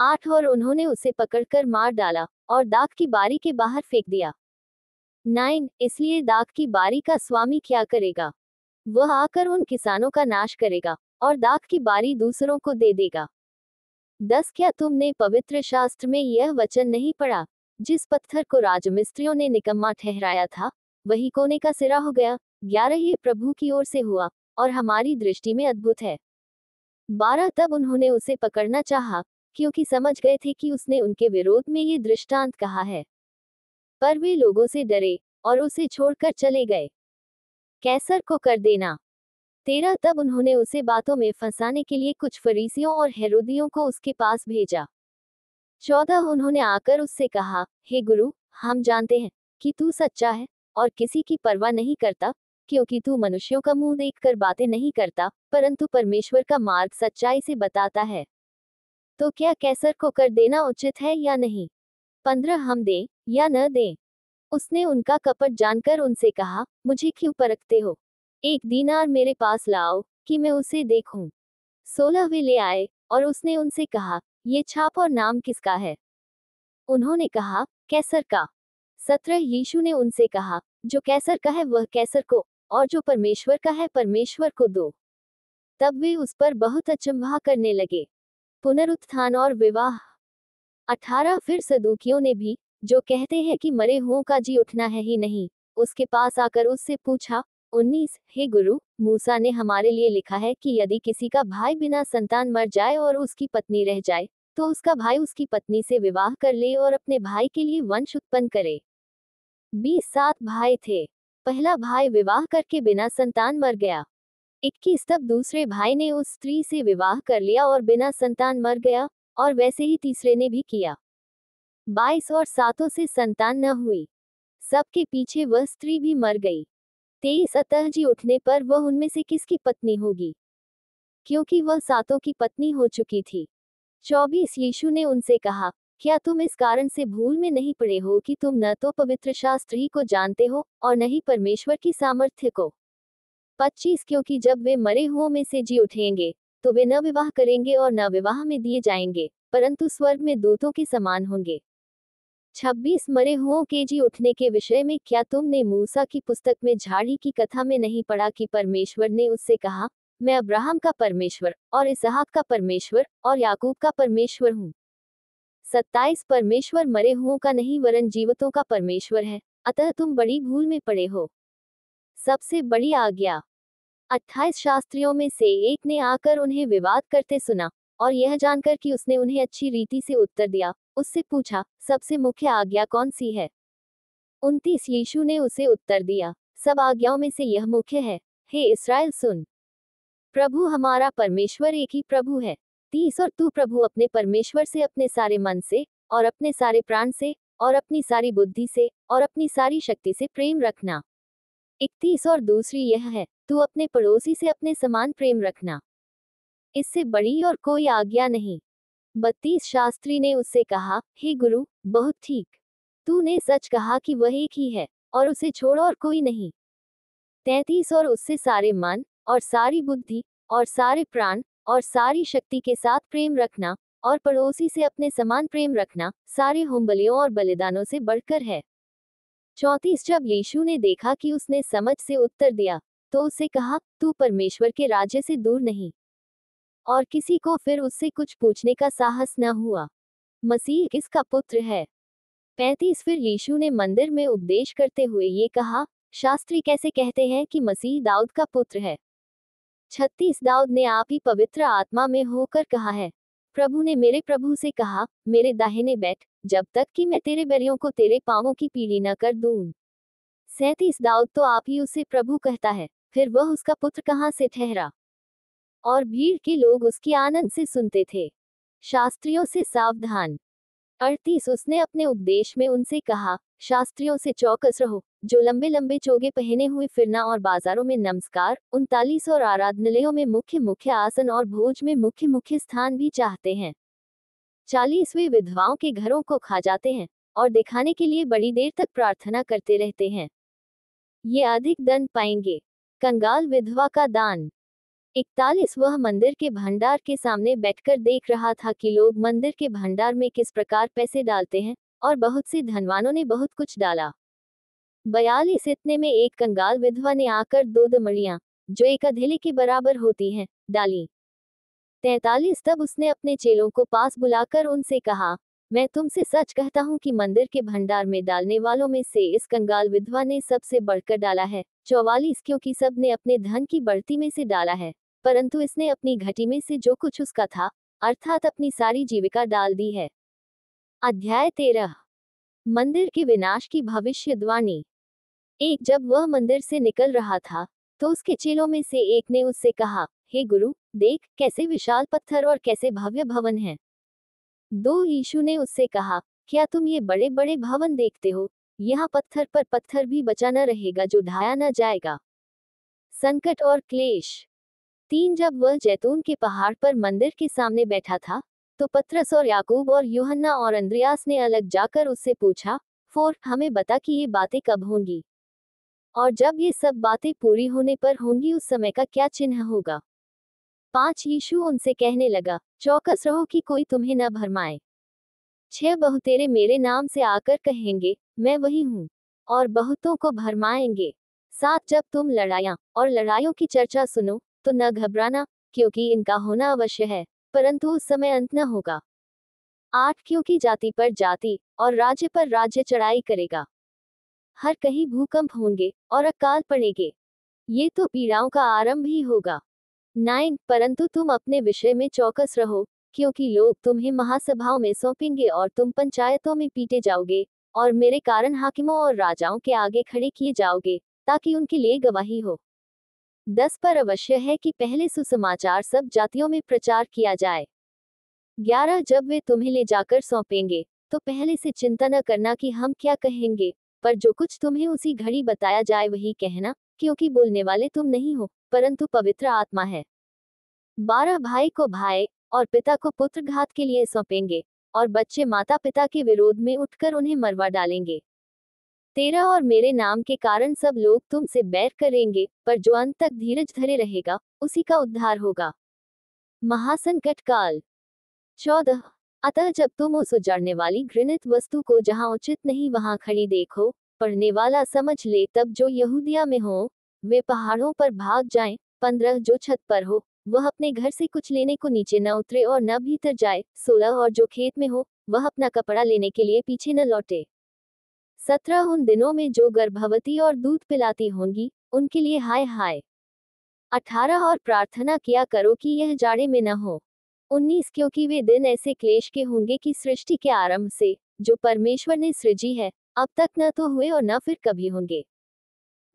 Speaker 1: आठ और उन्होंने उसे पकड़कर मार डाला और दाग की बारी के बाहर फेंक दिया नाइन इसलिए दाग की बारी का स्वामी क्या करेगा वह आकर उन किसानों का नाश करेगा और दाग की बारी दूसरों को दे देगा दस क्या तुमने पवित्र शास्त्र में यह वचन नहीं पढ़ा जिस पत्थर को राजमिस्त्रियों ने निकम्मा ठहराया था वही कोने का सिरा हो गया ग्यारह ही प्रभु की ओर से हुआ और हमारी दृष्टि में अद्भुत है बारह तब उन्होंने उसे पकड़ना चाहा क्योंकि समझ गए थे कि उसने उनके विरोध में ये दृष्टांत कहा है पर वे लोगों से डरे और उसे छोड़कर चले गए कैसर को कर देना तेरह तब उन्होंने उसे बातों में फंसाने के लिए कुछ फरीसियों और हेरोदियों को उसके पास भेजा चौदह उन्होंने आकर उससे कहा हे गुरु हम जानते हैं कि तू सच्चा है और किसी की परवाह नहीं करता क्योंकि तू मनुष्यों का मुंह देखकर बातें नहीं करता परंतु परमेश्वर का मार्ग सच्चाई से बताता है तो क्या कैसर को कर देना उचित है या नहीं पंद्रह हम दें या न दें उसने उनका कपट जानकर उनसे कहा मुझे क्यों परखते हो एक दीनार मेरे पास लाओ कि मैं उसे देखूं। सोलह वे ले आए और उसने उनसे कहा ये छाप और नाम किसका है उन्होंने कहा कैसर का सत्रह यीशु ने उनसे कहा जो कैसर का है वह कैसर को और जो परमेश्वर का है परमेश्वर को दो तब वे उस पर बहुत अचंभा करने लगे पुनरुत्थान और विवाह अठारह फिर सदुकियों ने भी जो कहते हैं कि मरे हुओं का जी उठना है ही नहीं उसके पास आकर उससे पूछा उन्नीस हे गुरु मूसा ने हमारे लिए लिखा है कि यदि किसी का भाई बिना संतान मर जाए और उसकी पत्नी रह जाए तो उसका भाई उसकी पत्नी से विवाह कर ले और अपने भाई के लिए वंश उत्पन्न करे बीस सात भाई थे पहला भाई विवाह करके बिना संतान मर गया इक्कीस तब दूसरे भाई ने उस स्त्री से विवाह कर लिया और बिना संतान मर गया और वैसे ही तीसरे ने भी किया बाईस और सातों से संतान न हुई सबके पीछे वह स्त्री भी मर गई तेईस अतः जी उठने पर वह उनमें से किसकी पत्नी होगी क्योंकि वह सातों की पत्नी हो चुकी थी चौबीस यीशु ने उनसे कहा क्या तुम इस कारण से भूल में नहीं पड़े हो कि तुम न तो पवित्र शास्त्र ही को जानते हो और न ही परमेश्वर की सामर्थ्य को पच्चीस क्योंकि जब वे मरे हुओं में से जी उठेंगे तो वे न विवाह करेंगे और न विवाह में दिए जाएंगे परंतु स्वर्ग में दूतों के समान होंगे छब्बीस मरे हुओं के जी उठने के विषय में क्या तुमने मूसा की पुस्तक में झाड़ी की कथा में नहीं पढ़ा कि परमेश्वर ने उससे कहा मैं अब्राहम का परमेश्वर और इसहाक का परमेश्वर और याकूब का परमेश्वर हूँ सत्ताईस परमेश्वर मरे हुओं का नहीं वरन जीवतों का परमेश्वर है अतः तुम बड़ी भूल में पड़े हो सबसे बड़ी आज्ञा अट्ठाईस शास्त्रियों में से एक ने आकर उन्हें विवाद करते सुना और यह जानकर कि उसने उन्हें अच्छी रीति से उत्तर दिया उससे पूछा सबसे मुख्य आज्ञा कौन सी है उनतीस यीशु ने उसे उत्तर दिया सब आज्ञाओं में से यह मुख्य है हे इसराइल सुन प्रभु हमारा परमेश्वर एक ही प्रभु है तीस और तू प्रभु अपने परमेश्वर से अपने सारे मन से और अपने सारे प्राण से और अपनी सारी बुद्धि से और अपनी सारी शक्ति से प्रेम रखना इकतीस और दूसरी यह है तू अपने पड़ोसी से अपने समान प्रेम रखना इससे बड़ी और कोई आज्ञा नहीं बत्तीस शास्त्री ने उससे कहा हे गुरु बहुत ठीक तूने सच कहा कि वह एक ही है और उसे छोड़ और कोई नहीं तैतीस और उससे सारे मन और सारी बुद्धि और सारे प्राण और सारी शक्ति के साथ प्रेम रखना और पड़ोसी से अपने समान प्रेम रखना सारे हुम्बलियों और बलिदानों से बढ़कर है चौंतीस जब यीशु ने देखा कि उसने समझ से उत्तर दिया तो उसे कहा तू परमेश्वर के राज्य से दूर नहीं और किसी को फिर उससे कुछ पूछने का साहस न हुआ मसीह किसका पुत्र है पैंतीस फिर यीशु ने मंदिर में उपदेश करते हुए ये कहा शास्त्री कैसे कहते हैं कि मसीह दाऊद का पुत्र है छत्तीस दाऊद ने आप ही पवित्र आत्मा में होकर कहा है प्रभु ने मेरे प्रभु से कहा मेरे दाहिने बैठ जब तक कि मैं तेरे बैरियों को तेरे पावों की पीली न कर दू सैतीस दाऊद तो आप ही उसे प्रभु कहता है फिर वह उसका पुत्र कहाँ से ठहरा और भीड़ के लोग उसकी आनंद से सुनते थे शास्त्रियों से सावधान अड़तीस उसने अपने उपदेश में उनसे कहा शास्त्रियों से चौकस रहो जो लंबे लंबे चोगे पहने हुए फिरना और बाजारों में नमस्कार उनतालीस और आराधनालयों में मुख्य मुख्य आसन और भोज में मुख्य मुख्य स्थान भी चाहते हैं चालीसवें विधवाओं के घरों को खा जाते हैं और दिखाने के लिए बड़ी देर तक प्रार्थना करते रहते हैं ये अधिक दंड पाएंगे कंगाल विधवा का दान इकतालीस वह मंदिर के भंडार के सामने बैठकर देख रहा था कि लोग मंदिर के भंडार में किस प्रकार पैसे डालते हैं और बहुत से धनवानों ने बहुत कुछ डाला बयालीस इतने में एक कंगाल विधवा ने आकर दो दमड़ियां जो एक अधेले के बराबर होती हैं डाली तैतालीस तब उसने अपने चेलों को पास बुलाकर उनसे कहा मैं तुमसे सच कहता हूँ कि मंदिर के भंडार में डालने वालों में से इस कंगाल विधवा ने सबसे बढ़कर डाला है चौवालीस क्योंकि सब ने अपने धन की बढ़ती में से डाला है परंतु इसने अपनी घटी में से जो कुछ उसका था अर्थात अपनी सारी जीविका डाल दी है अध्याय तेरह मंदिर के विनाश की भविष्यवाणी एक जब वह मंदिर से निकल रहा था तो उसके चेलों में से एक ने उससे कहा हे गुरु देख कैसे विशाल पत्थर और कैसे भव्य भवन है दो यीशु ने उससे कहा क्या तुम ये बड़े बड़े भवन देखते हो यहाँ पत्थर पर पत्थर भी बचा न रहेगा जो ढाया न जाएगा संकट और क्लेश तीन जब वह जैतून के पहाड़ पर मंदिर के सामने बैठा था तो पत्रस और याकूब और यूहन्ना और अंद्रयास ने अलग जाकर उससे पूछा फोर हमें बता कि ये बातें कब होंगी और जब ये सब बातें पूरी होने पर होंगी उस समय का क्या चिन्ह होगा पांच यीशु उनसे कहने लगा चौकस रहो कि कोई तुम्हें न भरमाए छह बहुतेरे मेरे नाम से आकर कहेंगे मैं वही हूँ और बहुतों को भरमाएंगे साथ जब तुम लड़ाया और लड़ाइयों की चर्चा सुनो तो न घबराना क्योंकि इनका होना अवश्य है परंतु उस समय अंत न होगा आठ क्योंकि जाति पर जाति और राज्य पर राज्य चढ़ाई करेगा हर कहीं भूकंप होंगे और अकाल पड़ेंगे ये तो पीड़ाओं का आरंभ ही होगा नाइन परंतु तुम अपने विषय में चौकस रहो क्योंकि लोग तुम्हें महासभाओं में सौंपेंगे और तुम पंचायतों में पीटे जाओगे और मेरे कारण हाकिमों और राजाओं के आगे खड़े किए जाओगे ताकि उनके लिए गवाही हो दस पर अवश्य है कि पहले सुसमाचार सब जातियों में प्रचार किया जाए ग्यारह जब वे तुम्हें ले जाकर सौंपेंगे तो पहले से चिंता न करना कि हम क्या कहेंगे पर जो कुछ तुम्हें उसी घड़ी बताया जाए वही कहना क्योंकि बोलने वाले तुम नहीं हो परंतु पवित्र आत्मा है बारह भाई को भाई और पिता को पुत्र घात के लिए सौंपेंगे और बच्चे माता पिता के विरोध में उठकर उन्हें मरवा डालेंगे तेरा और मेरे नाम के कारण सब लोग तुमसे बैर करेंगे पर जो अंत तक धीरज धरे रहेगा उसी का उद्धार होगा महासंकट काल चौदह अतः जब तुम उस उजड़ने वाली घृणित वस्तु को जहाँ उचित नहीं वहाँ खड़ी देखो पढ़ने वाला समझ ले तब जो यहूदिया में हो वे पहाड़ों पर भाग जाए पंद्रह जो छत पर हो वह अपने घर से कुछ लेने को नीचे न उतरे और न भीतर जाए सोलह और जो खेत में हो वह अपना कपड़ा लेने के लिए पीछे न लौटे सत्रह उन दिनों में जो गर्भवती और दूध पिलाती होंगी उनके लिए हाय हाय अठारह और प्रार्थना किया करो कि यह जाड़े में न हो उन्नीस क्योंकि वे दिन ऐसे क्लेश के होंगे कि सृष्टि के आरंभ से जो परमेश्वर ने सृजी है अब तक न तो हुए और न फिर कभी होंगे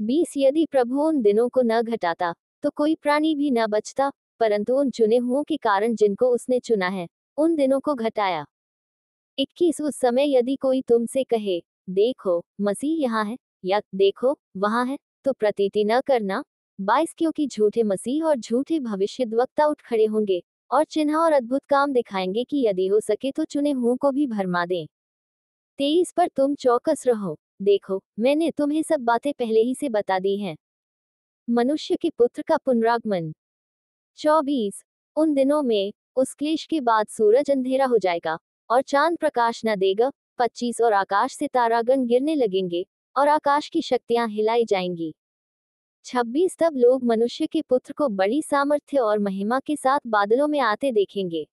Speaker 1: बीस यदि प्रभु उन दिनों को न घटाता तो कोई प्राणी भी न बचता परंतु उन चुने हुओं के कारण जिनको उसने चुना है उन दिनों को घटाया इक्कीस उस समय यदि कोई तुमसे कहे देखो मसीह यहाँ है या देखो वहाँ है तो प्रतीति न करना बाईस क्योंकि झूठे मसीह और झूठे वक्ता उठ खड़े होंगे और चिन्ह और अद्भुत काम दिखाएंगे कि यदि हो सके तो चुने हुओं को भी भरमा दें तेईस पर तुम चौकस रहो देखो मैंने तुम्हें सब बातें पहले ही से बता दी हैं मनुष्य के पुत्र का पुनरागमन चौबीस उन दिनों में उस क्लेश के बाद सूरज अंधेरा हो जाएगा और चांद प्रकाश न देगा पच्चीस और आकाश से तारागण गिरने लगेंगे और आकाश की शक्तियां हिलाई जाएंगी छब्बीस तब लोग मनुष्य के पुत्र को बड़ी सामर्थ्य और महिमा के साथ बादलों में आते देखेंगे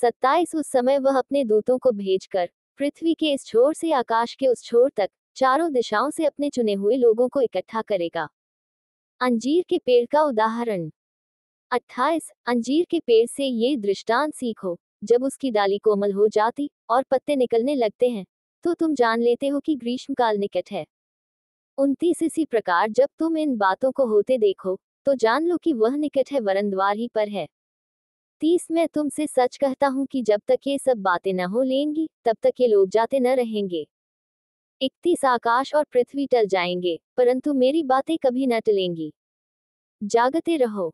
Speaker 1: सत्ताईस उस समय वह अपने दूतों को भेजकर पृथ्वी के इस छोर से आकाश के उस छोर तक चारों दिशाओं से अपने चुने हुए लोगों को इकट्ठा करेगा अंजीर के पेड़ का उदाहरण अट्ठाईस अंजीर के पेड़ से ये दृष्टांत सीखो जब उसकी डाली कोमल हो जाती और पत्ते निकलने लगते हैं तो तुम जान लेते हो कि ग्रीष्मकाल निकट है उनतीस इसी प्रकार जब तुम इन बातों को होते देखो तो जान लो कि वह निकट है वरंदवार ही पर है तीस मैं तुमसे सच कहता हूँ कि जब तक ये सब बातें न हो लेंगी तब तक ये लोग जाते न रहेंगे इकतीस आकाश और पृथ्वी टल जाएंगे परंतु मेरी बातें कभी न टलेंगी जागते रहो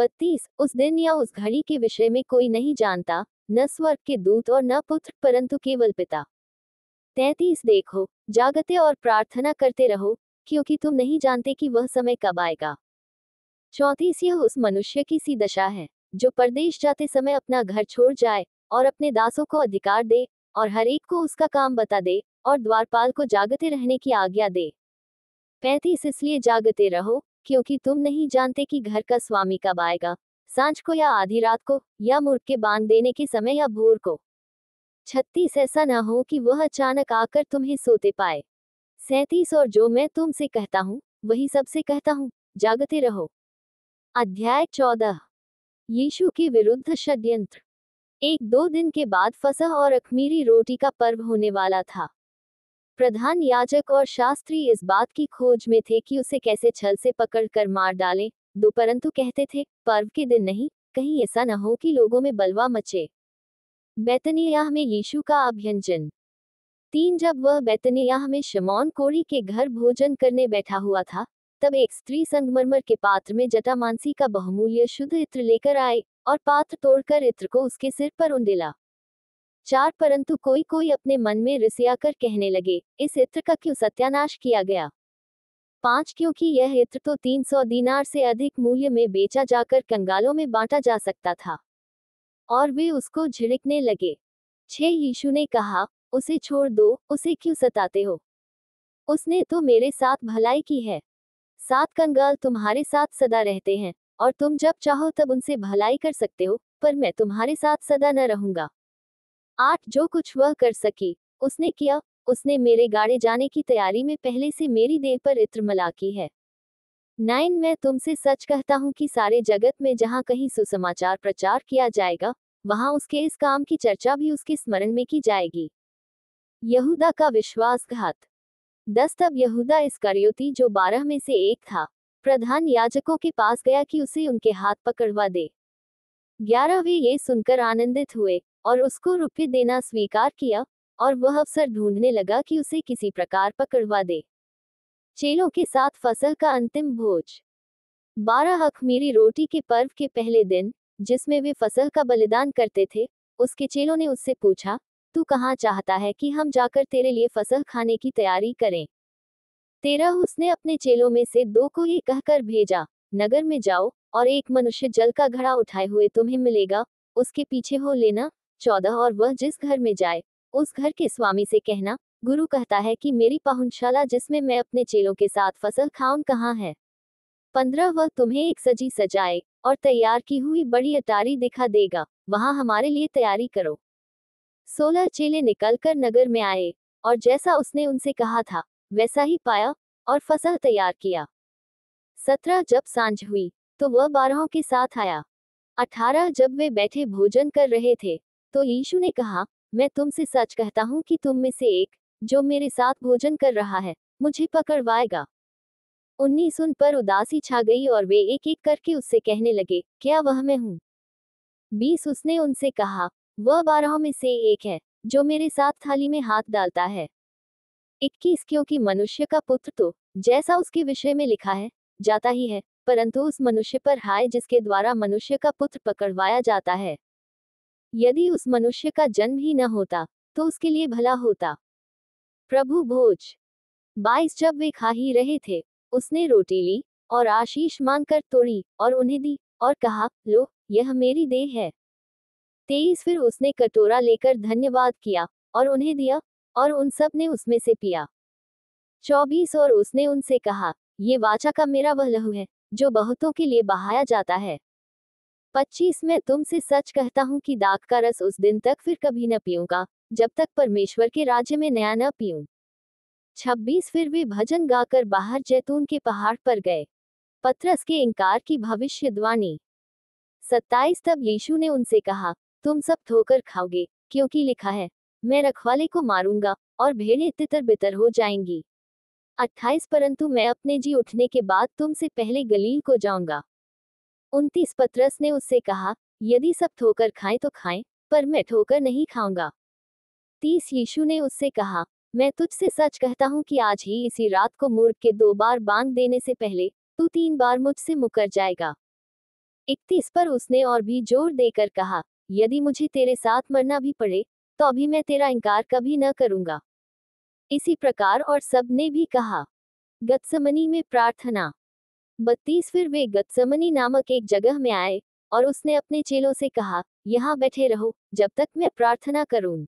Speaker 1: बत्तीस उस दिन या उस घड़ी के विषय में कोई नहीं जानता न स्वर्ग के दूत और न पुत्र परंतु केवल पिता तैतीस देखो जागते और प्रार्थना करते रहो क्योंकि तुम नहीं जानते कि वह समय कब आएगा चौंतीस यह उस मनुष्य की सी दशा है जो परदेश जाते समय अपना घर छोड़ जाए और अपने दासों को अधिकार दे और हरेक को उसका काम बता दे और द्वारपाल को जागते रहने की आज्ञा दे पैंतीस इसलिए जागते रहो क्योंकि तुम नहीं जानते कि घर का स्वामी कब आएगा सांझ को या आधी रात को या मुर्ख के बांध देने के समय या भोर को छत्तीस ऐसा ना हो कि वह अचानक आकर तुम्हें सोते पाए सैतीस और जो मैं तुमसे कहता हूँ वही सबसे कहता हूँ जागते रहो अध्याय चौदह यीशु के विरुद्ध षड्यंत्र एक दो दिन के बाद फसह और अखमीरी रोटी का पर्व होने वाला था प्रधान याजक और शास्त्री इस बात की खोज में थे कि उसे कैसे छल से पकड़ कर मार डालें दो परंतु कहते थे पर्व के दिन नहीं कहीं ऐसा न हो कि लोगों में बलवा मचे बैतनियाह में यीशु का अभ्यंजन तीन जब वह बैतनियाह में शमौन कोड़ी के घर भोजन करने बैठा हुआ था तब एक स्त्री संगमरमर के पात्र में जटा मानसी का बहुमूल्य शुद्ध इत्र लेकर आए और पात्र तोड़कर इत्र को उसके सिर पर उंडेला चार परंतु कोई कोई अपने मन में रिसिया कर कहने लगे इस इत्र का क्यों सत्यानाश किया गया पांच क्योंकि यह इत्र तो 300 दीनार से अधिक मूल्य में बेचा जाकर कंगालों में बांटा जा सकता था और वे उसको झिड़कने लगे छे यीशु ने कहा उसे छोड़ दो उसे क्यों सताते हो उसने तो मेरे साथ भलाई की है सात कंगाल तुम्हारे साथ सदा रहते हैं और तुम जब चाहो तब उनसे भलाई कर सकते हो पर मैं तुम्हारे साथ सदा न रहूंगा आठ जो कुछ वह कर सकी उसने किया उसने मेरे गाड़े जाने की तैयारी में पहले से मेरी देह पर इत्र मला की है नाइन मैं तुमसे सच कहता हूँ कि सारे जगत में जहाँ कहीं सुसमाचार प्रचार किया जाएगा वहाँ उसके इस काम की चर्चा भी उसके स्मरण में की जाएगी यहूदा का विश्वासघात दस तब यहूदा इस करियोती जो बारह में से एक था प्रधान याजकों के पास गया कि उसे उनके हाथ पकड़वा दे ग्यारह वे ये सुनकर आनंदित हुए और उसको रुपये देना स्वीकार किया और वह अवसर ढूंढने लगा कि उसे किसी प्रकार पकड़वा दे चेलों के साथ फसल का अंतिम भोज बारह अखमीरी रोटी के पर्व के पहले दिन जिसमें वे फसल का बलिदान करते थे उसके चेलों ने उससे पूछा तू कहाँ चाहता है कि हम जाकर तेरे लिए फसल खाने की तैयारी करें तेरह उसने अपने चेलों में से दो को ये कहकर भेजा नगर में जाओ और एक मनुष्य जल का घड़ा उठाए हुए तुम्हें मिलेगा उसके पीछे हो लेना चौदह और वह जिस घर में जाए उस घर के स्वामी से कहना गुरु कहता है कि मेरी पाहुनशाला जिसमें मैं अपने चेलों के साथ फसल खाऊं कहाँ है पंद्रह वह तुम्हें एक सजी सजाए और तैयार की हुई बड़ी अटारी दिखा देगा वहां हमारे लिए तैयारी करो सोलह चेले निकलकर नगर में आए और जैसा उसने उनसे कहा था वैसा ही पाया और फसल तैयार किया सत्रह जब सांझ हुई तो वह बारहों के साथ आया अठारह जब वे बैठे भोजन कर रहे थे तो यीशु ने कहा मैं तुमसे सच कहता हूँ कि तुम में से एक जो मेरे साथ भोजन कर रहा है मुझे पकड़वाएगा उन्नीस उन पर उदासी छा गई और वे एक एक करके उससे कहने लगे क्या वह मैं हूँ बीस उसने उनसे कहा वह बारह में से एक है जो मेरे साथ थाली में हाथ डालता है इक्कीस क्योंकि मनुष्य का पुत्र तो जैसा उसके विषय में लिखा है जाता ही है परंतु उस मनुष्य पर हाय जिसके द्वारा मनुष्य का पुत्र पकड़वाया जाता है यदि उस मनुष्य का जन्म ही न होता तो उसके लिए भला होता प्रभु भोज बाईस जब वे खा ही रहे थे उसने रोटी ली और आशीष मांगकर तोड़ी और उन्हें दी और कहा लो यह मेरी देह है तेईस फिर उसने कटोरा लेकर धन्यवाद किया और उन्हें दिया और उन सब ने उसमें से पिया चौबीस और उसने उनसे कहा ये वाचा का मेरा वह लहू है जो बहुतों के लिए बहाया जाता है पच्चीस मैं तुमसे सच कहता हूँ कि दाग का रस उस दिन तक फिर कभी न पीऊंगा जब तक परमेश्वर के राज्य में नया न पीऊं छब्बीस फिर वे भजन गाकर बाहर जैतून के पहाड़ पर गए पथरस के इनकार की भविष्यवाणी सत्ताईस तब यीशु ने उनसे कहा तुम सब धोकर खाओगे क्योंकि लिखा है मैं रखवाले को मारूंगा और भेड़े तितर बितर हो जाएंगी अट्ठाईस परंतु मैं अपने जी उठने के बाद तुमसे पहले गलील को जाऊंगा उनतीस पत्रस ने उससे कहा यदि सब ठोकर खाएं तो खाएं पर मैं ठोकर नहीं खाऊंगा तीस यीशु ने उससे कहा मैं तुझसे सच कहता हूँ कि आज ही इसी रात को मूर्ख के दो बार बांध देने से पहले तू तीन बार मुझसे मुकर जाएगा इकतीस पर उसने और भी जोर देकर कहा यदि मुझे तेरे साथ मरना भी पड़े तो अभी मैं तेरा इनकार कभी न करूंगा इसी प्रकार और सब ने भी कहा गत्समनी में प्रार्थना बत्तीस फिर वे गत्समनी नामक एक जगह में आए और उसने अपने चेलों से कहा यहाँ बैठे रहो जब तक मैं प्रार्थना करूँ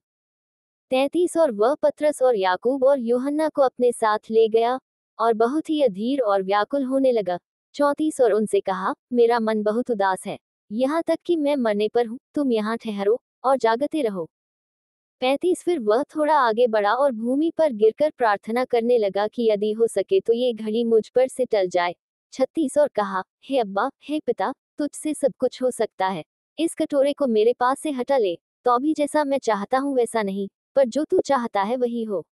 Speaker 1: तैतीस और वह पत्रस और याकूब और योहन्ना को अपने साथ ले गया और बहुत ही अधीर और व्याकुल होने लगा चौंतीस और उनसे कहा मेरा मन बहुत उदास है यहाँ तक कि मैं मरने पर हूँ तुम यहाँ ठहरो और जागते रहो पैंतीस फिर वह थोड़ा आगे बढ़ा और भूमि पर गिरकर प्रार्थना करने लगा कि यदि हो सके तो ये घड़ी मुझ पर से टल जाए छत्तीस और कहा हे अब्बा हे पिता तुझसे सब कुछ हो सकता है इस कटोरे को मेरे पास से हटा ले तो भी जैसा मैं चाहता हूँ वैसा नहीं पर जो तू चाहता है वही हो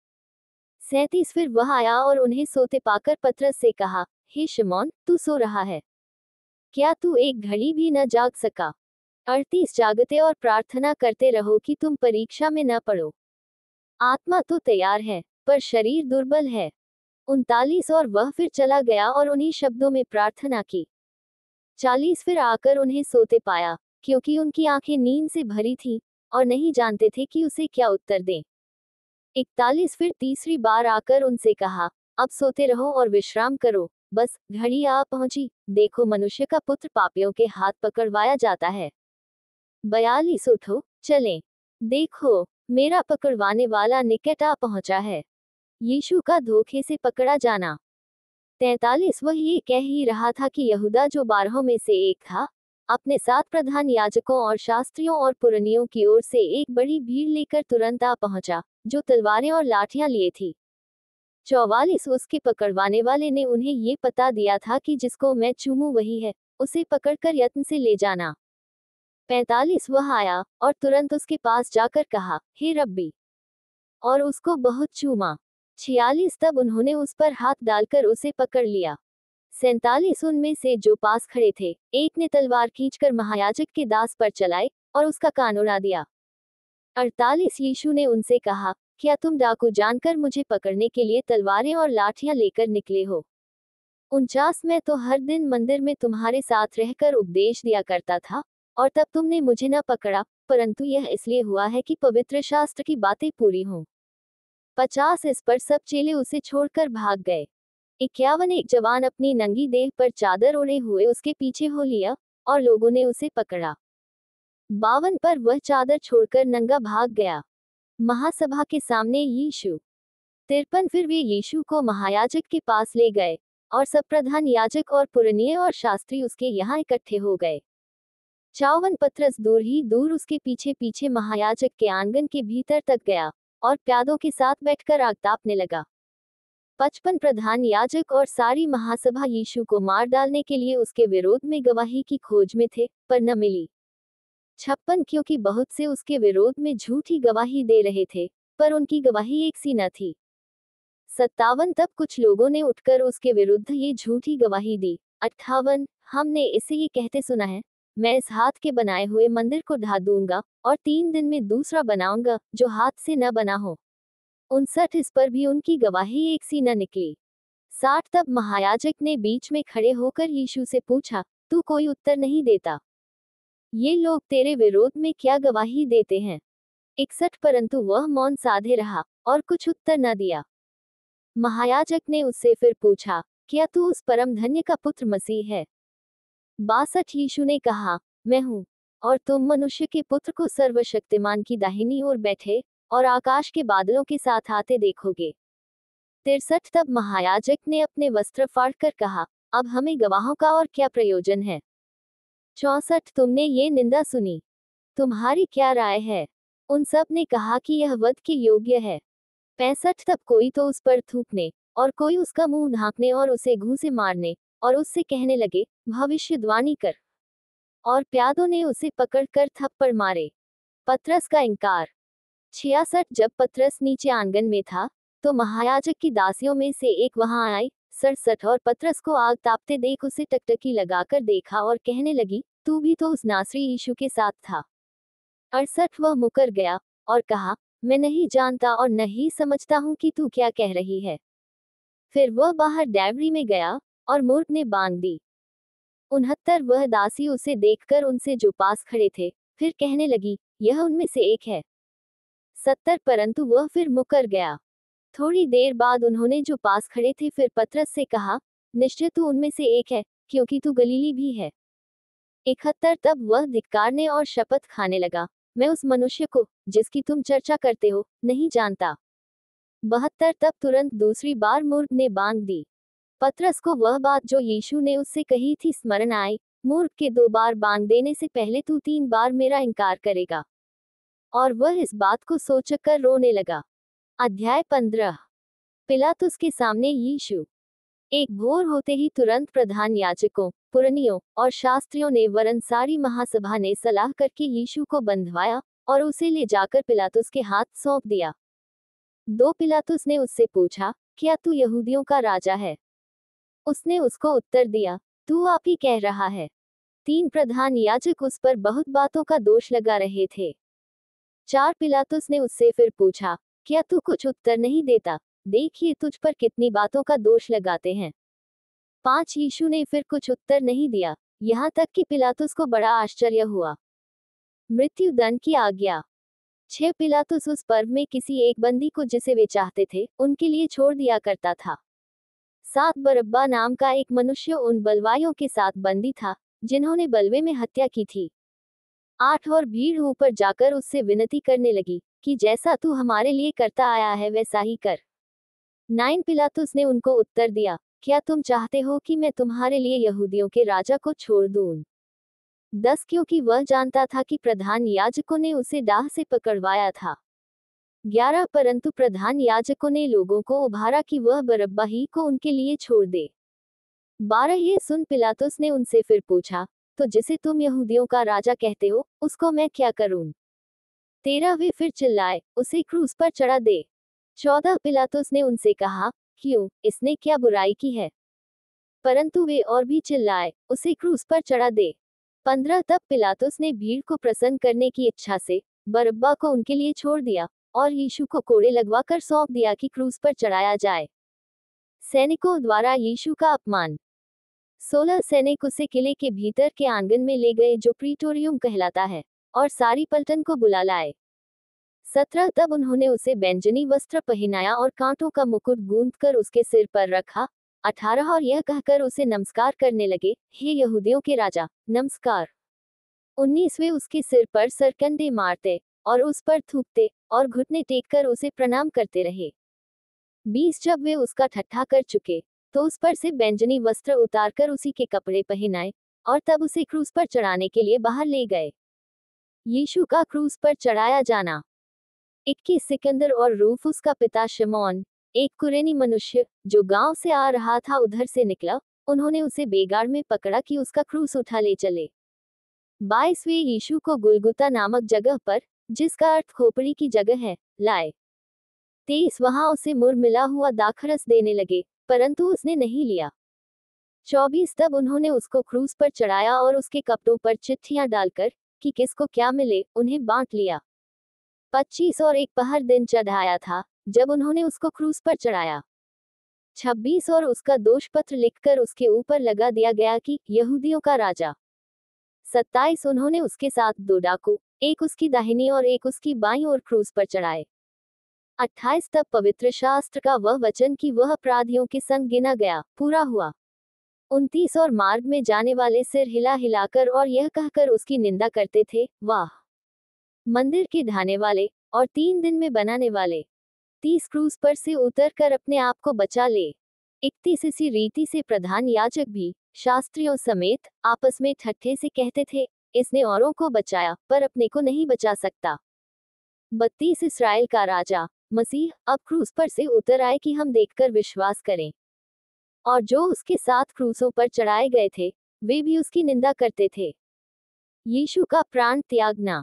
Speaker 1: सैतीस फिर वह आया और उन्हें सोते पाकर पत्रस से कहा हे शिमोन तू सो रहा है क्या तू एक घड़ी भी न जाग सका अड़तीस जागते और प्रार्थना करते रहो कि तुम परीक्षा में न पढ़ो आत्मा तो तैयार है पर शरीर दुर्बल है उनतालीस और वह फिर चला गया और उन्हीं शब्दों में प्रार्थना की चालीस फिर आकर उन्हें सोते पाया क्योंकि उनकी आंखें नींद से भरी थी और नहीं जानते थे कि उसे क्या उत्तर दें इकतालीस फिर तीसरी बार आकर उनसे कहा अब सोते रहो और विश्राम करो बस घड़ी आ पहुंची देखो मनुष्य का पुत्र पापियों के हाथ पकड़वाया जाता है बयालीस उठो चले देखो मेरा पकड़वाने वाला निकट आ पहुंचा है यीशु का धोखे से पकड़ा जाना तैतालीस वह ये कह ही रहा था कि यहूदा जो बारहों में से एक था अपने साथ प्रधान याजकों और शास्त्रियों और पुरनियों की ओर से एक बड़ी भीड़ लेकर तुरंत आ पहुंचा जो तलवारें और लाठियां लिए थी चौवालिस उसके पकड़वाने वाले ने उन्हें ये पता दिया था कि जिसको मैं चूमू वही है उसे पकड़कर यत्न से ले जाना पैंतालीस वह आया और तुरंत उसके पास जाकर कहा हे रब्बी और उसको बहुत चूमा छियालीस तब उन्होंने उस पर हाथ डालकर उसे पकड़ लिया सैतालीस उनमें से जो पास खड़े थे एक ने तलवार खींचकर महायाजक के दास पर चलाए और उसका कान उड़ा दिया अड़तालीस यीशु ने उनसे कहा क्या तुम डाकू जानकर मुझे पकड़ने के लिए तलवारें और लाठियां लेकर निकले हो उनचास मैं तो हर दिन मंदिर में तुम्हारे साथ रहकर उपदेश दिया करता था और तब तुमने मुझे न पकड़ा परंतु यह इसलिए हुआ है कि पवित्र शास्त्र की बातें पूरी हों पचास इस पर सब चेले उसे छोड़कर भाग गए इक्यावन एक जवान अपनी नंगी देह पर चादर ओढ़े हुए उसके पीछे हो लिया और लोगों ने उसे पकड़ा बावन पर वह चादर छोड़कर नंगा भाग गया महासभा के सामने यीशु तिरपन फिर वे यीशु को महायाजक के पास ले गए और सब प्रधान याजक और पुरनीय और शास्त्री उसके यहाँ इकट्ठे हो गए चावन पत्रस दूर ही दूर उसके पीछे पीछे महायाजक के आंगन के भीतर तक गया और प्यादों के साथ बैठकर आग तापने लगा पचपन प्रधान याजक और सारी महासभा यीशु को मार डालने के लिए उसके विरोध में गवाही की खोज में थे पर न मिली छप्पन क्योंकि बहुत से उसके विरोध में झूठी गवाही दे रहे थे पर उनकी गवाही एक सी न थी सत्तावन तब कुछ लोगों ने उठकर उसके विरुद्ध ये झूठी गवाही दी अट्ठावन हमने इसे ये कहते सुना है मैं इस हाथ के बनाए हुए मंदिर को ढा दूंगा और तीन दिन में दूसरा बनाऊंगा जो हाथ से न बना हो उनसठ इस पर भी उनकी गवाही एक सी न निकली साठ तब महायाजक ने बीच में खड़े होकर यीशु से पूछा तू कोई उत्तर नहीं देता ये लोग तेरे विरोध में क्या गवाही देते हैं इकसठ परंतु वह मौन साधे रहा और कुछ उत्तर न दिया महायाजक ने उससे फिर पूछा क्या तू उस परम धन्य का पुत्र मसीह है बासठ यीशु ने कहा मैं हूं और तुम मनुष्य के पुत्र को सर्वशक्तिमान की दाहिनी ओर बैठे और आकाश के बादलों के साथ आते देखोगे तिरसठ तब महायाजक ने अपने वस्त्र फाड़ कर कहा अब हमें गवाहों का और क्या प्रयोजन है चौसठ तुमने ये निंदा सुनी तुम्हारी क्या राय है उन सब ने कहा कि यह वध के योग्य है पैंसठ तब कोई तो उस पर थूकने और कोई उसका मुंह ढांकने और उसे घूसे मारने और उससे कहने लगे द्वानी कर और प्यादों ने उसे पकड़कर थप्पड़ मारे पत्रस का इनकार छियासठ जब पथरस नीचे आंगन में था तो महायाजक की दासियों में से एक वहां आई सड़सठ और पत्रस को आग तापते देख उसे टकटकी लगाकर देखा और कहने लगी तू भी तो उस नासरी यीशु के साथ था अड़सठ वह मुकर गया और कहा मैं नहीं जानता और नहीं समझता हूँ कि तू क्या कह रही है फिर वह बाहर डैबरी में गया और मूर्त ने बांध दी उनहत्तर वह दासी उसे देखकर उनसे जो पास खड़े थे फिर कहने लगी यह उनमें से एक है सत्तर परंतु वह फिर मुकर गया थोड़ी देर बाद उन्होंने जो पास खड़े थे फिर पत्रस से कहा निश्चय तू उनमें से एक है क्योंकि तू गलीली भी है इकहत्तर तब वह धिक्कारने और शपथ खाने लगा मैं उस मनुष्य को जिसकी तुम चर्चा करते हो नहीं जानता बहत्तर तब तुरंत दूसरी बार मूर्ख ने बांध दी पत्रस को वह बात जो यीशु ने उससे कही थी स्मरण आई मूर्ख के दो बार बांध देने से पहले तू तीन बार मेरा इनकार करेगा और वह इस बात को सोचकर रोने लगा अध्याय पंद्रह पिलातुस के सामने यीशु एक भोर होते ही तुरंत प्रधान याचकों पुरनियों और शास्त्रियों ने वरन सारी महासभा ने सलाह करके यीशु को बंधवाया और उसे ले जाकर पिलातुस के हाथ सौंप दिया दो पिलातुस ने उससे पूछा क्या तू यहूदियों का राजा है उसने उसको उत्तर दिया तू आप ही कह रहा है तीन प्रधान याचक उस पर बहुत बातों का दोष लगा रहे थे चार पिलातुस ने उससे फिर पूछा क्या तू कुछ उत्तर नहीं देता देखिए तुझ पर कितनी बातों का दोष लगाते हैं पांच यीशु ने फिर कुछ उत्तर नहीं दिया यहाँ तक कि पिलातुस को बड़ा आश्चर्य हुआ मृत्यु दंड की आज्ञा छह पिलातुस उस पर्व में किसी एक बंदी को जिसे वे चाहते थे उनके लिए छोड़ दिया करता था सात बरब्बा नाम का एक मनुष्य उन बलवायों के साथ बंदी था जिन्होंने बलवे में हत्या की थी आठ और भीड़ ऊपर जाकर उससे विनती करने लगी कि जैसा तू हमारे लिए करता आया है वैसा ही कर नाइन पिलातुस ने उनको उत्तर दिया क्या तुम चाहते हो कि मैं तुम्हारे लिए यहूदियों के राजा को छोड़ दूं? दस क्योंकि वह जानता था कि प्रधान याजकों ने उसे डाह से पकड़वाया था ग्यारह परंतु प्रधान याजकों ने लोगों को उभारा कि वह बरब्बा ही को उनके लिए छोड़ दे बारह ये सुन पिलातुस ने उनसे फिर पूछा तो जिसे तुम यहूदियों का राजा कहते हो उसको मैं क्या करूं तेरा वे फिर चिल्लाए उसे क्रूस पर चढ़ा दे चौदह पिलातुस ने उनसे कहा क्यों इसने क्या बुराई की है परंतु वे और भी चिल्लाए उसे क्रूस पर चढ़ा दे पंद्रह तब पिलातुस ने भीड़ को प्रसन्न करने की इच्छा से बरब्बा को उनके लिए छोड़ दिया और यीशु को कोड़े लगवा कर सौंप दिया कि क्रूस पर चढ़ाया जाए सैनिकों द्वारा यीशु का अपमान सोलह सैनिक उसे किले के भीतर के आंगन में ले गए जो प्रीटोरियम कहलाता है और सारी पलटन को बुला लाए सत्रह तब उन्होंने उसे बैंजनी वस्त्र पहनाया और कांटों का मुकुट गूंद कर उसके सिर पर रखा अठारह और यह कहकर उसे नमस्कार करने लगे हे यहूदियों के राजा नमस्कार उन्नीसवे उसके सिर पर सरकंडे मारते और उस पर थूकते और घुटने टेक कर उसे प्रणाम करते रहे बीस जब वे उसका ठट्ठा कर चुके तो उस पर से बैंजनी वस्त्र उतारकर उसी के कपड़े पहनाए और तब उसे क्रूज पर चढ़ाने के लिए बाहर ले गए यीशु का क्रूज पर चढ़ाया जाना इक्कीस सिकंदर और रूफ उसका पिता शिमोन एक कुरेनी मनुष्य जो गांव से आ रहा था उधर से निकला उन्होंने उसे बेगाड़ में पकड़ा कि उसका क्रूस उठा ले चले बाईसवे यीशु को गुलगुता नामक जगह पर जिसका अर्थ खोपड़ी की जगह है लाए तेईस वहां उसे मुर मिला हुआ दाखरस देने लगे परंतु उसने नहीं लिया चौबीस तब उन्होंने उसको क्रूज पर चढ़ाया और उसके कपड़ों पर चिट्ठियां डालकर कि किसको क्या मिले उन्हें बांट लिया पच्चीस और एक पहर दिन चढ़ाया था जब उन्होंने उसको क्रूज पर चढ़ाया छब्बीस और उसका दोष पत्र लिखकर उसके ऊपर लगा दिया गया कि यहूदियों का राजा सत्ताईस उन्होंने उसके साथ दो डाकू एक उसकी दाहिनी और एक उसकी बाई और क्रूज पर चढ़ाए अट्ठाईस तब पवित्र शास्त्र का वह वचन की वह अपराधियों के संग गिना गया पूरा हुआ उनतीस और मार्ग में जाने वाले सिर हिला हिलाकर और यह कहकर उसकी निंदा करते थे वाह मंदिर के ढाने वाले और तीन दिन में बनाने वाले तीस क्रूज पर से उतर कर अपने आप को बचा ले इकतीस इसी रीति से प्रधान याचक भी शास्त्रियों समेत आपस में ठट्ठे से कहते थे इसने औरों को बचाया पर अपने को नहीं बचा सकता बत्तीस इसराइल का राजा मसीह अब क्रूस पर से उतर आए कि हम देखकर विश्वास करें और जो उसके साथ क्रूसों पर चढ़ाए गए थे वे भी उसकी निंदा करते थे यीशु का प्राण त्यागना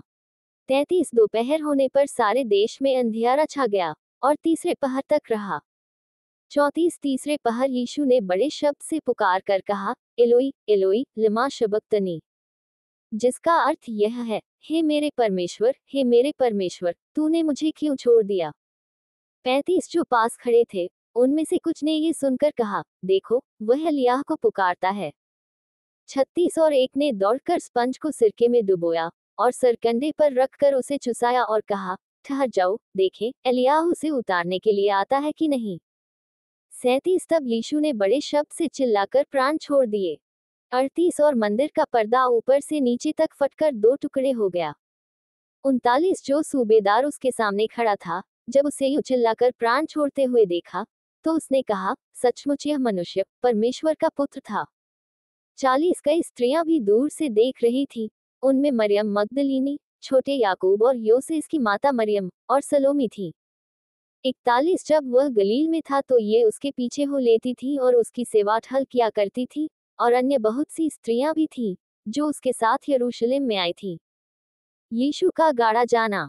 Speaker 1: तैतीस दोपहर होने पर सारे देश में अंधियारा छा गया और तीसरे पहर तक रहा चौतीस तीसरे पहर यीशु ने बड़े शब्द से पुकार कर कहा एलोई एलोई लिमा तनी जिसका अर्थ यह है हे मेरे परमेश्वर हे मेरे परमेश्वर तूने मुझे क्यों छोड़ दिया पैंतीस जो पास खड़े थे उनमें से कुछ ने ये सुनकर कहा देखो वह लियाह को पुकारता है छत्तीस और एक ने दौड़कर स्पंज को सिरके में डुबोया और सरकंडे पर रखकर उसे चुसाया और कहा ठहर जाओ देखें एलियाह उसे उतारने के लिए आता है कि नहीं सैतीस तब यीशु ने बड़े शब्द से चिल्लाकर प्राण छोड़ दिए अड़तीस और मंदिर का पर्दा ऊपर से नीचे तक फटकर दो टुकड़े हो गया उनतालीस जो सूबेदार उसके सामने खड़ा था जब उसे यू चिल्लाकर प्राण छोड़ते हुए देखा तो उसने कहा सचमुच यह मनुष्य परमेश्वर का पुत्र था चालीस कई स्त्रियां भी दूर से देख रही थी उनमें मरियम मगदलिनी छोटे याकूब और योसेस की माता मरियम और सलोमी थी इकतालीस जब वह गलील में था तो ये उसके पीछे हो लेती थी और उसकी सेवा ठल किया करती थी और अन्य बहुत सी स्त्रियां भी थी जो उसके साथ यरूशलेम में आई थी यीशु का गाड़ा जाना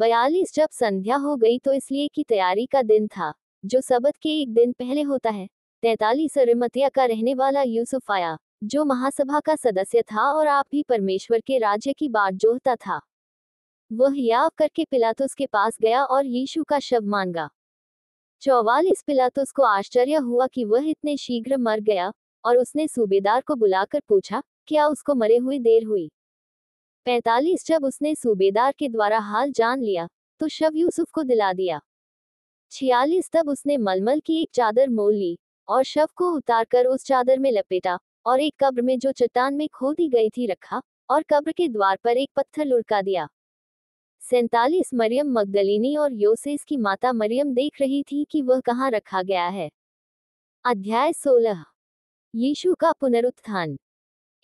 Speaker 1: बयालीस जब संध्या हो गई तो इसलिए की तैयारी का दिन था जो सबत के एक दिन पहले होता है तैतालीस अरिमतिया का रहने वाला यूसुफ आया जो महासभा का सदस्य था और आप भी परमेश्वर के राज्य की बाट जोहता था वह याव करके पिलातुस के पास गया और यीशु का शव मांगा चौवालिस पिलातुस को आश्चर्य हुआ कि वह इतने शीघ्र मर गया और उसने सूबेदार को बुलाकर पूछा क्या उसको मरे हुए देर हुई पैतालीस जब उसने सूबेदार के द्वारा हाल जान लिया तो शव यूसुफ को दिला दिया छियालीस तब उसने मलमल की एक चादर मोल ली और शव को उतारकर उस चादर में लपेटा और एक कब्र में जो चट्टान में खो दी गई थी रखा और कब्र के द्वार पर एक पत्थर लुड़का दिया सैतालीस मरियम मगदलिनी और योसेस की माता मरियम देख रही थी कि वह कहाँ रखा गया है अध्याय सोलह यीशु का पुनरुत्थान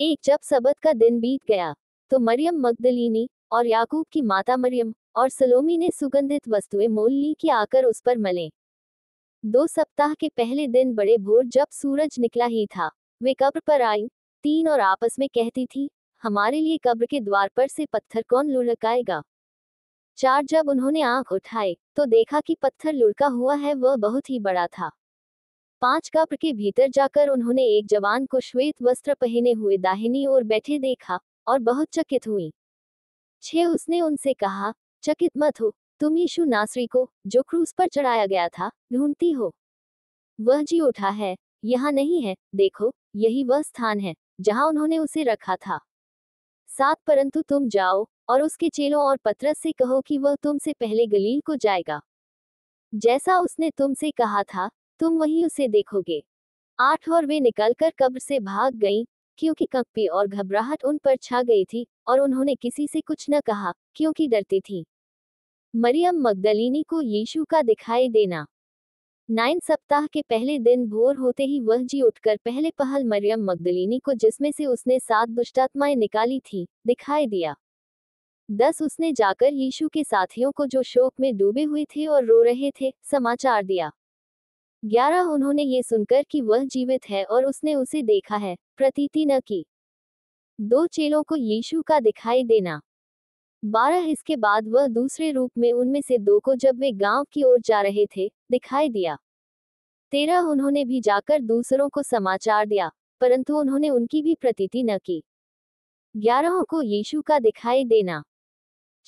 Speaker 1: एक जब सबत का दिन बीत गया तो मरियम मगदलीनी और याकूब की माता मरियम और सलोमी ने सुगंधित वस्तुएं मोल ली कि आकर उस पर मले दो सप्ताह के पहले दिन बड़े भोर जब सूरज निकला ही था वे कब्र पर आई तीन और आपस में कहती थी हमारे लिए कब्र के द्वार पर से पत्थर कौन लुढ़काएगा चार जब उन्होंने आंख उठाए तो देखा कि पत्थर लुढ़का हुआ है वह बहुत ही बड़ा था पांच कब्र के भीतर जाकर उन्होंने एक जवान को श्वेत वस्त्र पहने हुए दाहिनी ओर बैठे देखा और बहुत चकित हुई छे उसने उनसे कहा चकित मत हो तुम यीशु नासरी को जो क्रूस पर चढ़ाया गया था ढूंढती हो वह जी उठा है यहाँ नहीं है देखो यही वह स्थान है जहाँ उन्होंने उसे रखा था साथ परंतु तुम जाओ और उसके चेलों और पत्रस से कहो कि वह तुमसे पहले गलील को जाएगा जैसा उसने तुमसे कहा था तुम वही उसे देखोगे आठ और वे निकलकर कब्र से भाग गईं क्योंकि कंपी और घबराहट उन पर छा गई थी और उन्होंने किसी से कुछ न कहा क्योंकि डरती थी मरियम मगदलिनी को यीशु का दिखाई देना नाइन सप्ताह के पहले दिन भोर होते ही वह जी उठकर पहले पहल मरियम मगदलिनी को जिसमें से उसने सात दुष्टात्माएं निकाली थी दिखाई दिया दस उसने जाकर यीशु के साथियों को जो शोक में डूबे हुए थे और रो रहे थे समाचार दिया ग्यारह उन्होंने ये सुनकर कि वह जीवित है और उसने उसे देखा है प्रतीति न की दो चेलों को यीशु का दिखाई देना बारह इसके बाद वह दूसरे रूप में उनमें से दो को जब वे गांव की ओर जा रहे थे दिखाई दिया तेरह उन्होंने भी जाकर दूसरों को समाचार दिया परंतु उन्होंने उनकी भी प्रतीति न की ग्यारहों को यीशु का दिखाई देना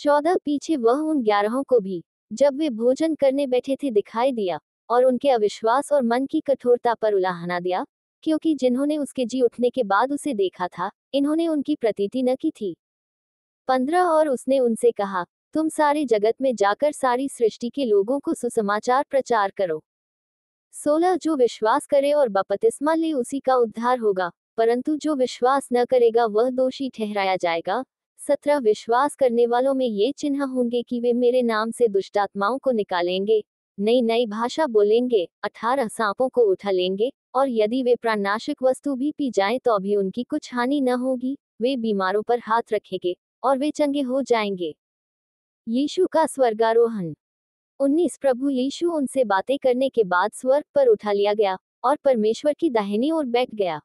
Speaker 1: चौदह पीछे वह उन ग्यारहों को भी जब वे भोजन करने बैठे थे दिखाई दिया और उनके अविश्वास और मन की कठोरता पर उलाहना दिया क्योंकि जिन्होंने उसके जी उठने के बाद उसे देखा था इन्होंने उनकी प्रतीति न की थी पंद्रह और उसने उनसे कहा तुम सारे जगत में जाकर सारी सृष्टि के लोगों को सुसमाचार प्रचार करो सोलह जो विश्वास करे और बपतिस्मा ले उसी का उद्धार होगा परंतु जो विश्वास न करेगा वह दोषी ठहराया जाएगा सत्रह विश्वास करने वालों में ये चिन्ह होंगे कि वे मेरे नाम से दुष्टात्माओं को निकालेंगे नई नई भाषा बोलेंगे अठारह सांपों को उठा लेंगे और यदि वे प्राणनाशक वस्तु भी पी जाए तो भी उनकी कुछ हानि न होगी वे बीमारों पर हाथ रखेंगे और वे चंगे हो जाएंगे यीशु का स्वर्गारोहण उन्नीस प्रभु यीशु उनसे बातें करने के बाद स्वर्ग पर उठा लिया गया और परमेश्वर की दाहिनी ओर बैठ गया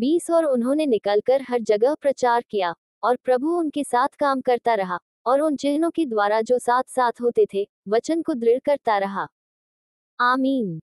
Speaker 1: बीस और उन्होंने निकलकर हर जगह प्रचार किया और प्रभु उनके साथ काम करता रहा और उन चिन्हों के द्वारा जो साथ साथ होते थे वचन को दृढ़ करता रहा आमीन